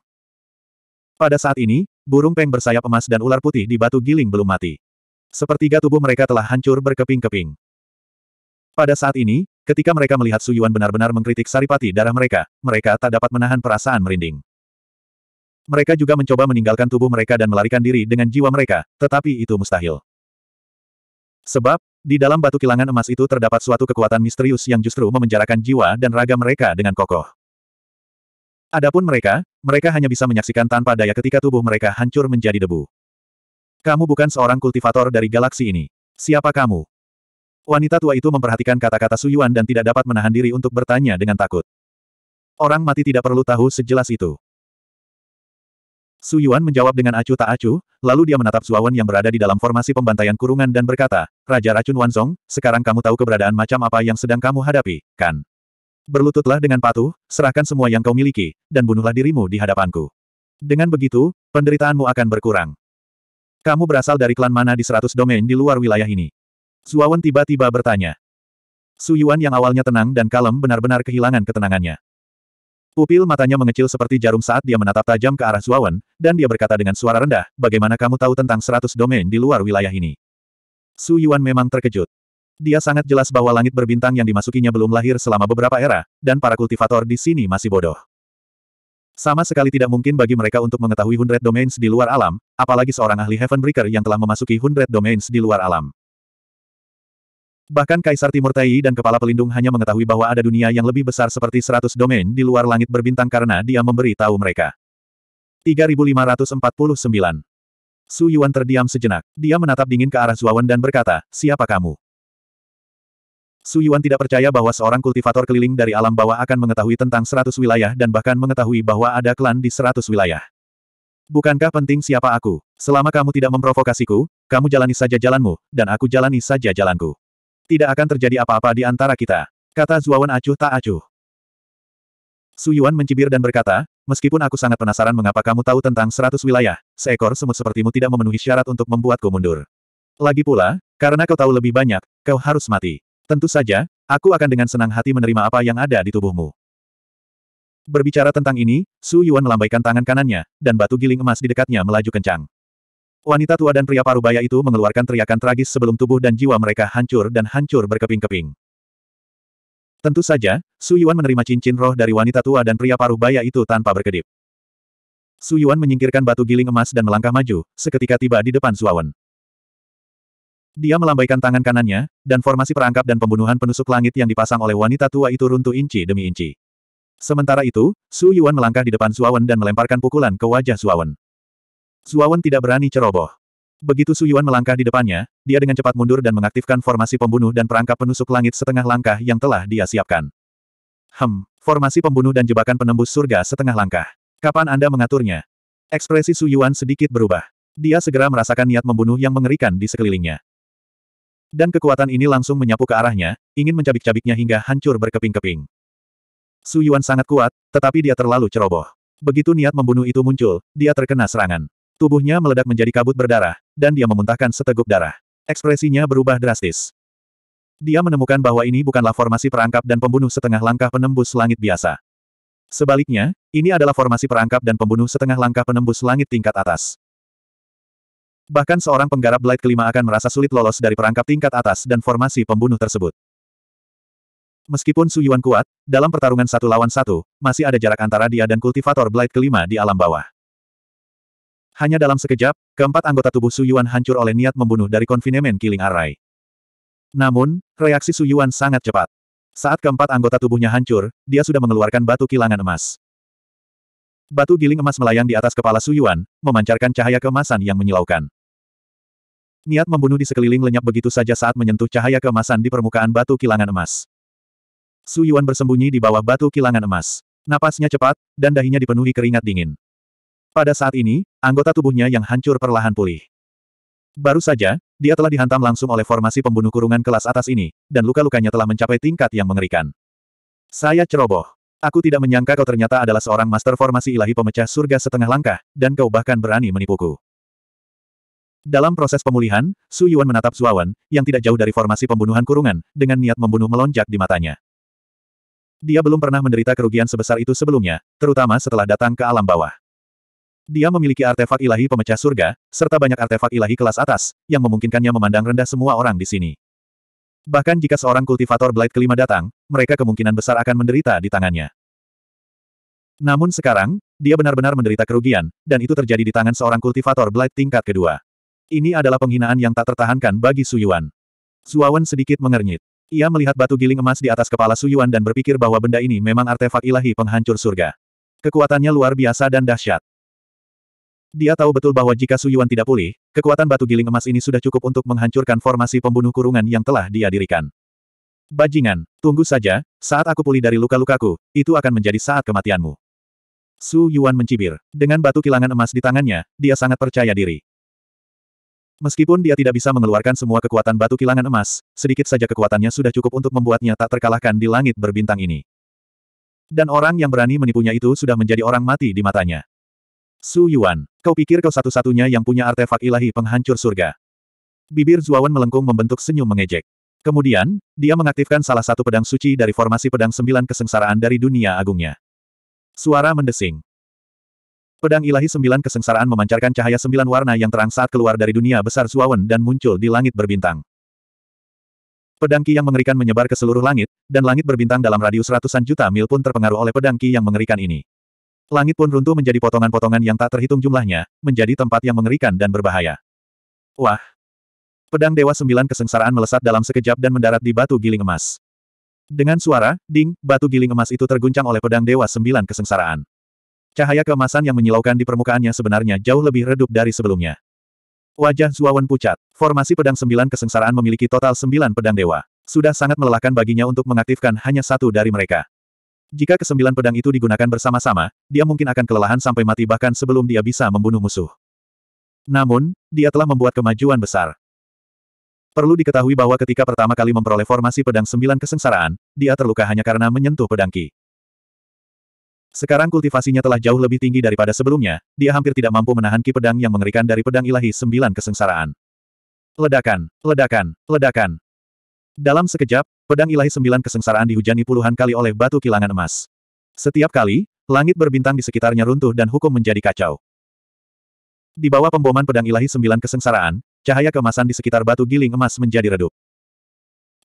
Pada saat ini, burung peng bersayap emas dan ular putih di batu giling belum mati. Sepertiga tubuh mereka telah hancur berkeping-keping. Pada saat ini, ketika mereka melihat Su Yuan benar-benar mengkritik saripati darah mereka, mereka tak dapat menahan perasaan merinding. Mereka juga mencoba meninggalkan tubuh mereka dan melarikan diri dengan jiwa mereka, tetapi itu mustahil. Sebab, di dalam batu kilangan emas itu terdapat suatu kekuatan misterius yang justru memenjarakan jiwa dan raga mereka dengan kokoh. Adapun mereka, mereka hanya bisa menyaksikan tanpa daya ketika tubuh mereka hancur menjadi debu. Kamu bukan seorang kultivator dari galaksi ini. Siapa kamu? Wanita tua itu memperhatikan kata-kata Su Yuan dan tidak dapat menahan diri untuk bertanya dengan takut. Orang mati tidak perlu tahu sejelas itu. Su Yuan menjawab dengan acuh tak acuh, lalu dia menatap Zuawan yang berada di dalam formasi pembantaian kurungan dan berkata, Raja Racun Wanzong, sekarang kamu tahu keberadaan macam apa yang sedang kamu hadapi, kan? Berlututlah dengan patuh, serahkan semua yang kau miliki, dan bunuhlah dirimu di hadapanku. Dengan begitu, penderitaanmu akan berkurang. Kamu berasal dari klan mana di seratus domain di luar wilayah ini? Zuawan tiba-tiba bertanya. Su Yuan yang awalnya tenang dan kalem benar-benar kehilangan ketenangannya. Pupil matanya mengecil seperti jarum saat dia menatap tajam ke arah Zuawan, dan dia berkata dengan suara rendah, bagaimana kamu tahu tentang seratus domain di luar wilayah ini? Su Yuan memang terkejut. Dia sangat jelas bahwa langit berbintang yang dimasukinya belum lahir selama beberapa era, dan para kultivator di sini masih bodoh. Sama sekali tidak mungkin bagi mereka untuk mengetahui hundred domains di luar alam, apalagi seorang ahli Heavenbreaker yang telah memasuki hundred domains di luar alam. Bahkan Kaisar Timur Tai dan Kepala Pelindung hanya mengetahui bahwa ada dunia yang lebih besar seperti seratus domain di luar langit berbintang karena dia memberi tahu mereka. 3549 Su Yuan terdiam sejenak. Dia menatap dingin ke arah Zuawan dan berkata, Siapa kamu? Su Yuan tidak percaya bahwa seorang kultivator keliling dari alam bawah akan mengetahui tentang seratus wilayah dan bahkan mengetahui bahwa ada klan di seratus wilayah. Bukankah penting siapa aku? Selama kamu tidak memprovokasiku, kamu jalani saja jalanmu, dan aku jalani saja jalanku. Tidak akan terjadi apa-apa di antara kita. Kata Zuawan acuh tak acuh. Su Yuan mencibir dan berkata, meskipun aku sangat penasaran mengapa kamu tahu tentang seratus wilayah, seekor semut sepertimu tidak memenuhi syarat untuk membuatku mundur. Lagi pula, karena kau tahu lebih banyak, kau harus mati. Tentu saja, aku akan dengan senang hati menerima apa yang ada di tubuhmu. Berbicara tentang ini, Su Yuan melambaikan tangan kanannya, dan batu giling emas di dekatnya melaju kencang. Wanita tua dan pria parubaya itu mengeluarkan teriakan tragis sebelum tubuh dan jiwa mereka hancur dan hancur berkeping-keping. Tentu saja, Su Yuan menerima cincin roh dari wanita tua dan pria parubaya itu tanpa berkedip. Su Yuan menyingkirkan batu giling emas dan melangkah maju, seketika tiba di depan Suawan. Dia melambaikan tangan kanannya, dan formasi perangkap dan pembunuhan penusuk langit yang dipasang oleh wanita tua itu runtuh inci demi inci. Sementara itu, Su Yuan melangkah di depan Suawan dan melemparkan pukulan ke wajah Suawan. Zuawan tidak berani ceroboh. Begitu Suyuan melangkah di depannya, dia dengan cepat mundur dan mengaktifkan formasi pembunuh dan perangkap penusuk langit setengah langkah yang telah dia siapkan. Hem, formasi pembunuh dan jebakan penembus surga setengah langkah. Kapan Anda mengaturnya? Ekspresi Suyuan sedikit berubah. Dia segera merasakan niat membunuh yang mengerikan di sekelilingnya. Dan kekuatan ini langsung menyapu ke arahnya, ingin mencabik-cabiknya hingga hancur berkeping-keping. Suyuan sangat kuat, tetapi dia terlalu ceroboh. Begitu niat membunuh itu muncul, dia terkena serangan. Tubuhnya meledak menjadi kabut berdarah, dan dia memuntahkan seteguk darah. Ekspresinya berubah drastis. Dia menemukan bahwa ini bukanlah formasi perangkap dan pembunuh setengah langkah penembus langit biasa. Sebaliknya, ini adalah formasi perangkap dan pembunuh setengah langkah penembus langit tingkat atas. Bahkan seorang penggarap Blight kelima akan merasa sulit lolos dari perangkap tingkat atas dan formasi pembunuh tersebut. Meskipun Su Yuan kuat, dalam pertarungan satu lawan satu, masih ada jarak antara dia dan kultivator Blight kelima di alam bawah. Hanya dalam sekejap, keempat anggota tubuh Su Yuan hancur oleh niat membunuh dari konfinemen Killing Array. Namun, reaksi Su Yuan sangat cepat. Saat keempat anggota tubuhnya hancur, dia sudah mengeluarkan batu kilangan emas. Batu giling emas melayang di atas kepala Su Yuan, memancarkan cahaya keemasan yang menyilaukan. Niat membunuh di sekeliling lenyap begitu saja saat menyentuh cahaya keemasan di permukaan batu kilangan emas. Su Yuan bersembunyi di bawah batu kilangan emas. Napasnya cepat, dan dahinya dipenuhi keringat dingin. Pada saat ini, anggota tubuhnya yang hancur perlahan pulih. Baru saja, dia telah dihantam langsung oleh formasi pembunuh kurungan kelas atas ini, dan luka-lukanya telah mencapai tingkat yang mengerikan. Saya ceroboh. Aku tidak menyangka kau ternyata adalah seorang master formasi ilahi pemecah surga setengah langkah, dan kau bahkan berani menipuku. Dalam proses pemulihan, Su Yuan menatap Zuawan, yang tidak jauh dari formasi pembunuhan kurungan, dengan niat membunuh melonjak di matanya. Dia belum pernah menderita kerugian sebesar itu sebelumnya, terutama setelah datang ke alam bawah. Dia memiliki artefak ilahi pemecah surga, serta banyak artefak ilahi kelas atas, yang memungkinkannya memandang rendah semua orang di sini. Bahkan jika seorang kultivator Blight kelima datang, mereka kemungkinan besar akan menderita di tangannya. Namun sekarang, dia benar-benar menderita kerugian, dan itu terjadi di tangan seorang kultivator Blight tingkat kedua. Ini adalah penghinaan yang tak tertahankan bagi Suyuan. Suawan sedikit mengernyit. Ia melihat batu giling emas di atas kepala Suyuan dan berpikir bahwa benda ini memang artefak ilahi penghancur surga. Kekuatannya luar biasa dan dahsyat. Dia tahu betul bahwa jika Su Yuan tidak pulih, kekuatan batu giling emas ini sudah cukup untuk menghancurkan formasi pembunuh kurungan yang telah dia dirikan. Bajingan, tunggu saja, saat aku pulih dari luka-lukaku, itu akan menjadi saat kematianmu. Su Yuan mencibir. Dengan batu kilangan emas di tangannya, dia sangat percaya diri. Meskipun dia tidak bisa mengeluarkan semua kekuatan batu kilangan emas, sedikit saja kekuatannya sudah cukup untuk membuatnya tak terkalahkan di langit berbintang ini. Dan orang yang berani menipunya itu sudah menjadi orang mati di matanya. Su Yuan, kau pikir kau satu-satunya yang punya artefak ilahi penghancur surga. Bibir Zuawan melengkung membentuk senyum mengejek. Kemudian, dia mengaktifkan salah satu pedang suci dari formasi pedang sembilan kesengsaraan dari dunia agungnya. Suara mendesing. Pedang ilahi sembilan kesengsaraan memancarkan cahaya sembilan warna yang terang saat keluar dari dunia besar Zuawan dan muncul di langit berbintang. Pedang Ki yang mengerikan menyebar ke seluruh langit, dan langit berbintang dalam radius ratusan juta mil pun terpengaruh oleh pedang Ki yang mengerikan ini. Langit pun runtuh menjadi potongan-potongan yang tak terhitung jumlahnya, menjadi tempat yang mengerikan dan berbahaya. Wah! Pedang Dewa Sembilan Kesengsaraan melesat dalam sekejap dan mendarat di batu giling emas. Dengan suara, ding, batu giling emas itu terguncang oleh pedang Dewa Sembilan Kesengsaraan. Cahaya keemasan yang menyilaukan di permukaannya sebenarnya jauh lebih redup dari sebelumnya. Wajah Zuawan pucat. Formasi pedang sembilan kesengsaraan memiliki total sembilan pedang dewa. Sudah sangat melelahkan baginya untuk mengaktifkan hanya satu dari mereka. Jika kesembilan pedang itu digunakan bersama-sama, dia mungkin akan kelelahan sampai mati bahkan sebelum dia bisa membunuh musuh. Namun, dia telah membuat kemajuan besar. Perlu diketahui bahwa ketika pertama kali memperoleh formasi pedang sembilan kesengsaraan, dia terluka hanya karena menyentuh pedang Ki. Sekarang kultivasinya telah jauh lebih tinggi daripada sebelumnya, dia hampir tidak mampu menahan Ki pedang yang mengerikan dari pedang ilahi sembilan kesengsaraan. Ledakan, ledakan, ledakan. Dalam sekejap, Pedang ilahi sembilan kesengsaraan dihujani puluhan kali oleh batu kilangan emas. Setiap kali, langit berbintang di sekitarnya runtuh dan hukum menjadi kacau. Di bawah pemboman pedang ilahi sembilan kesengsaraan, cahaya kemasan di sekitar batu giling emas menjadi redup.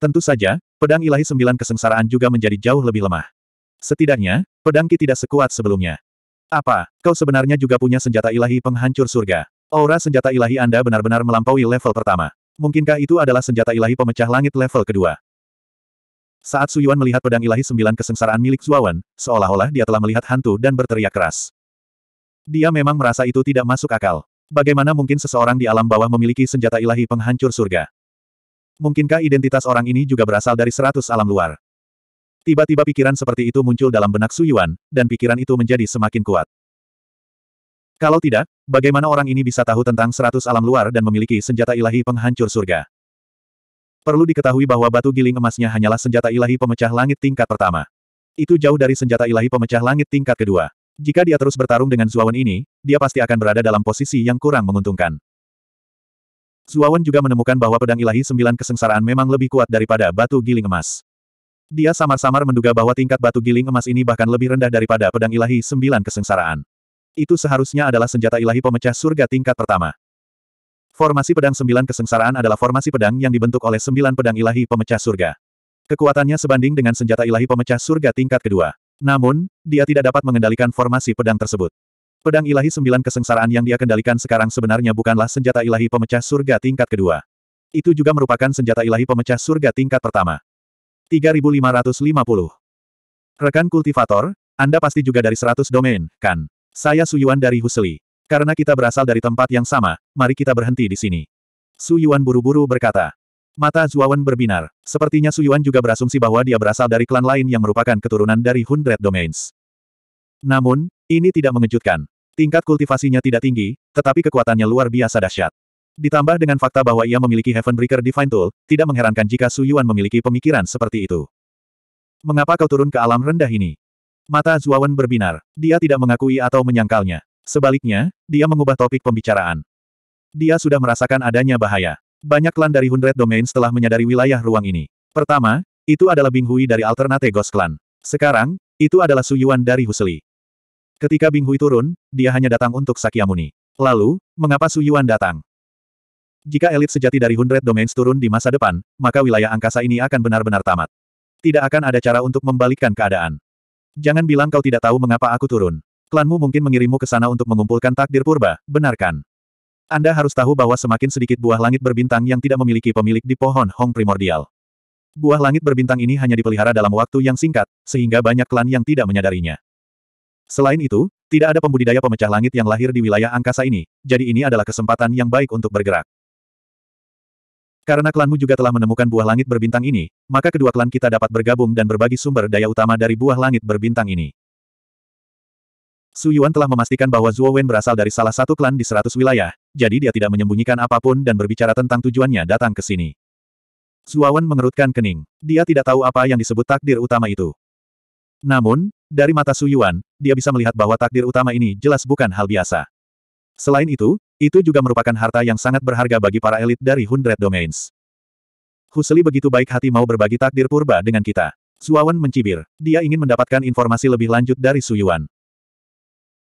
Tentu saja, pedang ilahi sembilan kesengsaraan juga menjadi jauh lebih lemah. Setidaknya, pedang Ki tidak sekuat sebelumnya. Apa, kau sebenarnya juga punya senjata ilahi penghancur surga? Aura senjata ilahi Anda benar-benar melampaui level pertama. Mungkinkah itu adalah senjata ilahi pemecah langit level kedua? Saat Suyuan melihat pedang ilahi sembilan kesengsaraan milik Zuawan, seolah-olah dia telah melihat hantu dan berteriak keras. Dia memang merasa itu tidak masuk akal. Bagaimana mungkin seseorang di alam bawah memiliki senjata ilahi penghancur surga? Mungkinkah identitas orang ini juga berasal dari seratus alam luar? Tiba-tiba pikiran seperti itu muncul dalam benak Suyuan, dan pikiran itu menjadi semakin kuat. Kalau tidak, bagaimana orang ini bisa tahu tentang seratus alam luar dan memiliki senjata ilahi penghancur surga? Perlu diketahui bahwa batu giling emasnya hanyalah senjata ilahi pemecah langit tingkat pertama. Itu jauh dari senjata ilahi pemecah langit tingkat kedua. Jika dia terus bertarung dengan Zuawan ini, dia pasti akan berada dalam posisi yang kurang menguntungkan. Zuawan juga menemukan bahwa pedang ilahi sembilan kesengsaraan memang lebih kuat daripada batu giling emas. Dia samar-samar menduga bahwa tingkat batu giling emas ini bahkan lebih rendah daripada pedang ilahi sembilan kesengsaraan. Itu seharusnya adalah senjata ilahi pemecah surga tingkat pertama. Formasi pedang sembilan kesengsaraan adalah formasi pedang yang dibentuk oleh sembilan pedang ilahi pemecah surga. Kekuatannya sebanding dengan senjata ilahi pemecah surga tingkat kedua. Namun, dia tidak dapat mengendalikan formasi pedang tersebut. Pedang ilahi sembilan kesengsaraan yang dia kendalikan sekarang sebenarnya bukanlah senjata ilahi pemecah surga tingkat kedua. Itu juga merupakan senjata ilahi pemecah surga tingkat pertama. 3550 Rekan kultivator, Anda pasti juga dari 100 domain, kan? Saya Suyuan dari Husli. Karena kita berasal dari tempat yang sama, mari kita berhenti di sini. Su Yuan buru-buru berkata. Mata Zuawan berbinar. Sepertinya Su Yuan juga berasumsi bahwa dia berasal dari klan lain yang merupakan keturunan dari Hundred Domains. Namun, ini tidak mengejutkan. Tingkat kultivasinya tidak tinggi, tetapi kekuatannya luar biasa dahsyat. Ditambah dengan fakta bahwa ia memiliki Heavenbreaker Divine Tool, tidak mengherankan jika Su Yuan memiliki pemikiran seperti itu. Mengapa kau turun ke alam rendah ini? Mata Zuawan berbinar. Dia tidak mengakui atau menyangkalnya. Sebaliknya, dia mengubah topik pembicaraan. Dia sudah merasakan adanya bahaya. Banyak klan dari Hundred Domain setelah menyadari wilayah ruang ini. Pertama, itu adalah Bing Hui dari Alternate Ghost Clan. Sekarang, itu adalah Suyuan dari Husli. Ketika Bing Hui turun, dia hanya datang untuk Sakyamuni. Lalu, mengapa Suyuan datang? Jika elit sejati dari Hundred Domains turun di masa depan, maka wilayah angkasa ini akan benar-benar tamat. Tidak akan ada cara untuk membalikkan keadaan. Jangan bilang kau tidak tahu mengapa aku turun. Klanmu mungkin mengirimmu ke sana untuk mengumpulkan takdir purba, benarkan? Anda harus tahu bahwa semakin sedikit buah langit berbintang yang tidak memiliki pemilik di pohon Hong primordial. Buah langit berbintang ini hanya dipelihara dalam waktu yang singkat, sehingga banyak klan yang tidak menyadarinya. Selain itu, tidak ada pembudidaya pemecah langit yang lahir di wilayah angkasa ini, jadi ini adalah kesempatan yang baik untuk bergerak. Karena klanmu juga telah menemukan buah langit berbintang ini, maka kedua klan kita dapat bergabung dan berbagi sumber daya utama dari buah langit berbintang ini. Su Yuan telah memastikan bahwa Zhuo Wen berasal dari salah satu klan di seratus wilayah, jadi dia tidak menyembunyikan apapun dan berbicara tentang tujuannya datang ke sini. Zhuo Wen mengerutkan kening. Dia tidak tahu apa yang disebut takdir utama itu. Namun, dari mata Su Yuan, dia bisa melihat bahwa takdir utama ini jelas bukan hal biasa. Selain itu, itu juga merupakan harta yang sangat berharga bagi para elit dari Hundred Domains. Husli begitu baik hati mau berbagi takdir purba dengan kita. Wen mencibir. Dia ingin mendapatkan informasi lebih lanjut dari Su Yuan.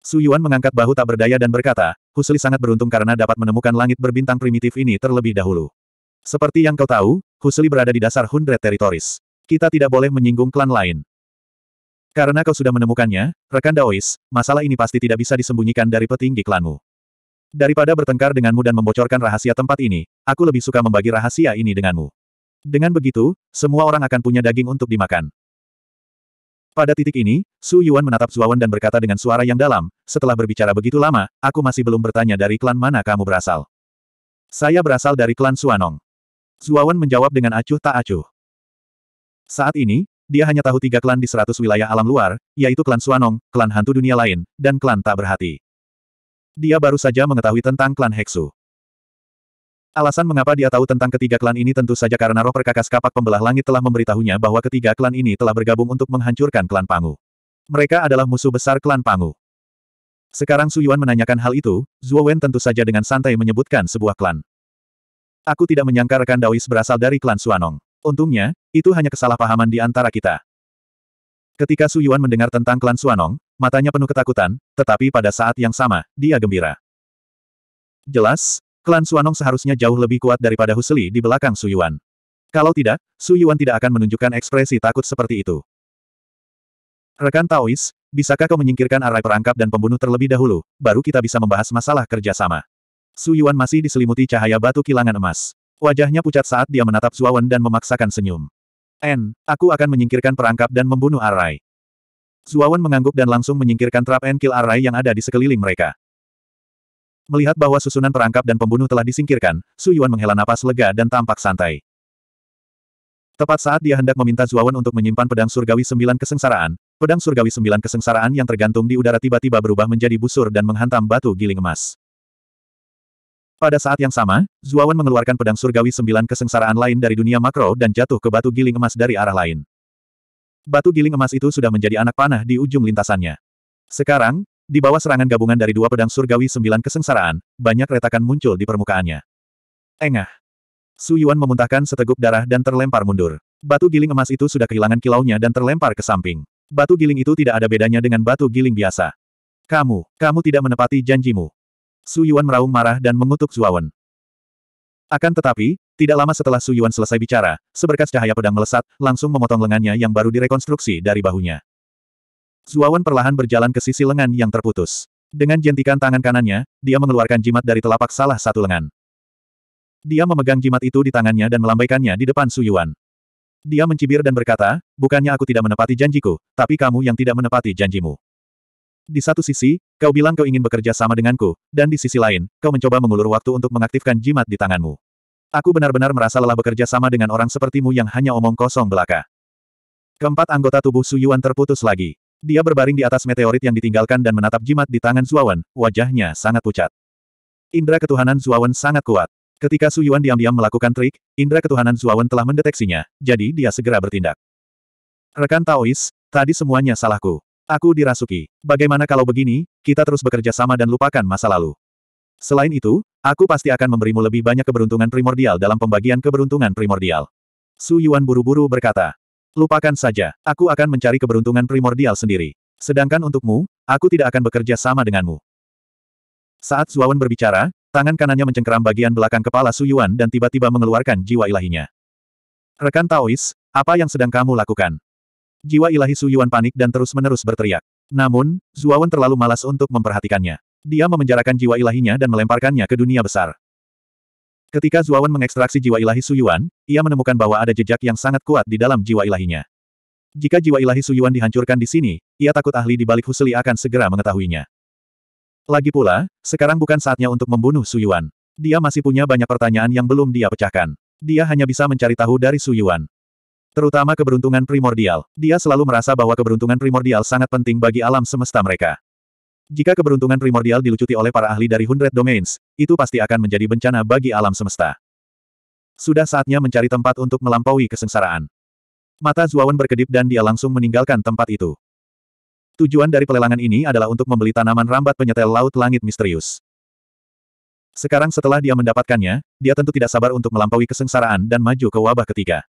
Su Yuan mengangkat bahu tak berdaya dan berkata, Husli sangat beruntung karena dapat menemukan langit berbintang primitif ini terlebih dahulu. Seperti yang kau tahu, Husli berada di dasar Hundred Territories. Kita tidak boleh menyinggung klan lain. Karena kau sudah menemukannya, rekan Daois, masalah ini pasti tidak bisa disembunyikan dari petinggi klanmu. Daripada bertengkar denganmu dan membocorkan rahasia tempat ini, aku lebih suka membagi rahasia ini denganmu. Dengan begitu, semua orang akan punya daging untuk dimakan. Pada titik ini, Su Yuan menatap Zuawan dan berkata dengan suara yang dalam, setelah berbicara begitu lama, aku masih belum bertanya dari klan mana kamu berasal. Saya berasal dari klan Suanong. Zuawan menjawab dengan acuh tak acuh. Saat ini, dia hanya tahu tiga klan di seratus wilayah alam luar, yaitu klan Suanong, klan hantu dunia lain, dan klan tak berhati. Dia baru saja mengetahui tentang klan Heksu. Alasan mengapa dia tahu tentang ketiga klan ini tentu saja karena roh perkakas kapak pembelah langit telah memberitahunya bahwa ketiga klan ini telah bergabung untuk menghancurkan klan Pangu. Mereka adalah musuh besar klan Pangu. Sekarang Su Yuan menanyakan hal itu, Zuo Wen tentu saja dengan santai menyebutkan sebuah klan. Aku tidak menyangka rekan Daois berasal dari klan Suanong. Untungnya, itu hanya kesalahpahaman di antara kita. Ketika Su Yuan mendengar tentang klan Suanong, matanya penuh ketakutan, tetapi pada saat yang sama, dia gembira. Jelas, Klan Suanong seharusnya jauh lebih kuat daripada Husli di belakang Su Yuan. Kalau tidak, Su Yuan tidak akan menunjukkan ekspresi takut seperti itu. Rekan Taois, bisakah kau menyingkirkan arai perangkap dan pembunuh terlebih dahulu, baru kita bisa membahas masalah kerjasama. Su Yuan masih diselimuti cahaya batu kilangan emas. Wajahnya pucat saat dia menatap Wen dan memaksakan senyum. En, aku akan menyingkirkan perangkap dan membunuh arai. Zuawan mengangguk dan langsung menyingkirkan trap Enkil Arai yang ada di sekeliling mereka. Melihat bahwa susunan perangkap dan pembunuh telah disingkirkan, Su Yuan menghela napas lega dan tampak santai. Tepat saat dia hendak meminta Zuawan untuk menyimpan pedang surgawi sembilan kesengsaraan, pedang surgawi sembilan kesengsaraan yang tergantung di udara tiba-tiba berubah menjadi busur dan menghantam batu giling emas. Pada saat yang sama, Zuawan mengeluarkan pedang surgawi sembilan kesengsaraan lain dari dunia makro dan jatuh ke batu giling emas dari arah lain. Batu giling emas itu sudah menjadi anak panah di ujung lintasannya. Sekarang, di bawah serangan gabungan dari dua pedang surgawi sembilan kesengsaraan, banyak retakan muncul di permukaannya. Engah. Su Yuan memuntahkan seteguk darah dan terlempar mundur. Batu giling emas itu sudah kehilangan kilaunya dan terlempar ke samping. Batu giling itu tidak ada bedanya dengan batu giling biasa. Kamu, kamu tidak menepati janjimu. Su Yuan meraung marah dan mengutuk Zuawan. Akan tetapi, tidak lama setelah Su Yuan selesai bicara, seberkas cahaya pedang melesat, langsung memotong lengannya yang baru direkonstruksi dari bahunya. Zuawan perlahan berjalan ke sisi lengan yang terputus. Dengan jentikan tangan kanannya, dia mengeluarkan jimat dari telapak salah satu lengan. Dia memegang jimat itu di tangannya dan melambaikannya di depan Suyuan. Dia mencibir dan berkata, bukannya aku tidak menepati janjiku, tapi kamu yang tidak menepati janjimu. Di satu sisi, kau bilang kau ingin bekerja sama denganku, dan di sisi lain, kau mencoba mengulur waktu untuk mengaktifkan jimat di tanganmu. Aku benar-benar merasa lelah bekerja sama dengan orang sepertimu yang hanya omong kosong belaka. Keempat anggota tubuh Suyuan terputus lagi. Dia berbaring di atas meteorit yang ditinggalkan dan menatap jimat di tangan Zuawan, wajahnya sangat pucat. Indra ketuhanan Zuawan sangat kuat. Ketika Su Yuan diam-diam melakukan trik, indra ketuhanan Zuawan telah mendeteksinya, jadi dia segera bertindak. Rekan Taois, tadi semuanya salahku. Aku dirasuki. Bagaimana kalau begini, kita terus bekerja sama dan lupakan masa lalu. Selain itu, aku pasti akan memberimu lebih banyak keberuntungan primordial dalam pembagian keberuntungan primordial. Su Yuan buru-buru berkata. Lupakan saja, aku akan mencari keberuntungan primordial sendiri. Sedangkan untukmu, aku tidak akan bekerja sama denganmu. Saat Zuawan berbicara, tangan kanannya mencengkeram bagian belakang kepala Su Yuan dan tiba-tiba mengeluarkan jiwa ilahinya. Rekan Taois, apa yang sedang kamu lakukan? Jiwa ilahi Su Yuan panik dan terus-menerus berteriak. Namun, Zuawan terlalu malas untuk memperhatikannya. Dia memenjarakan jiwa ilahinya dan melemparkannya ke dunia besar. Ketika Zuawan mengekstraksi jiwa ilahi Su Yuan, ia menemukan bahwa ada jejak yang sangat kuat di dalam jiwa ilahinya. Jika jiwa ilahi Su Yuan dihancurkan di sini, ia takut ahli di balik Husli akan segera mengetahuinya. Lagi pula, sekarang bukan saatnya untuk membunuh Su Yuan. Dia masih punya banyak pertanyaan yang belum dia pecahkan. Dia hanya bisa mencari tahu dari Su Yuan. Terutama keberuntungan primordial. Dia selalu merasa bahwa keberuntungan primordial sangat penting bagi alam semesta mereka. Jika keberuntungan primordial dilucuti oleh para ahli dari Hundred Domains, itu pasti akan menjadi bencana bagi alam semesta. Sudah saatnya mencari tempat untuk melampaui kesengsaraan. Mata Zuawan berkedip dan dia langsung meninggalkan tempat itu. Tujuan dari pelelangan ini adalah untuk membeli tanaman rambat penyetel laut langit misterius. Sekarang setelah dia mendapatkannya, dia tentu tidak sabar untuk melampaui kesengsaraan dan maju ke wabah ketiga.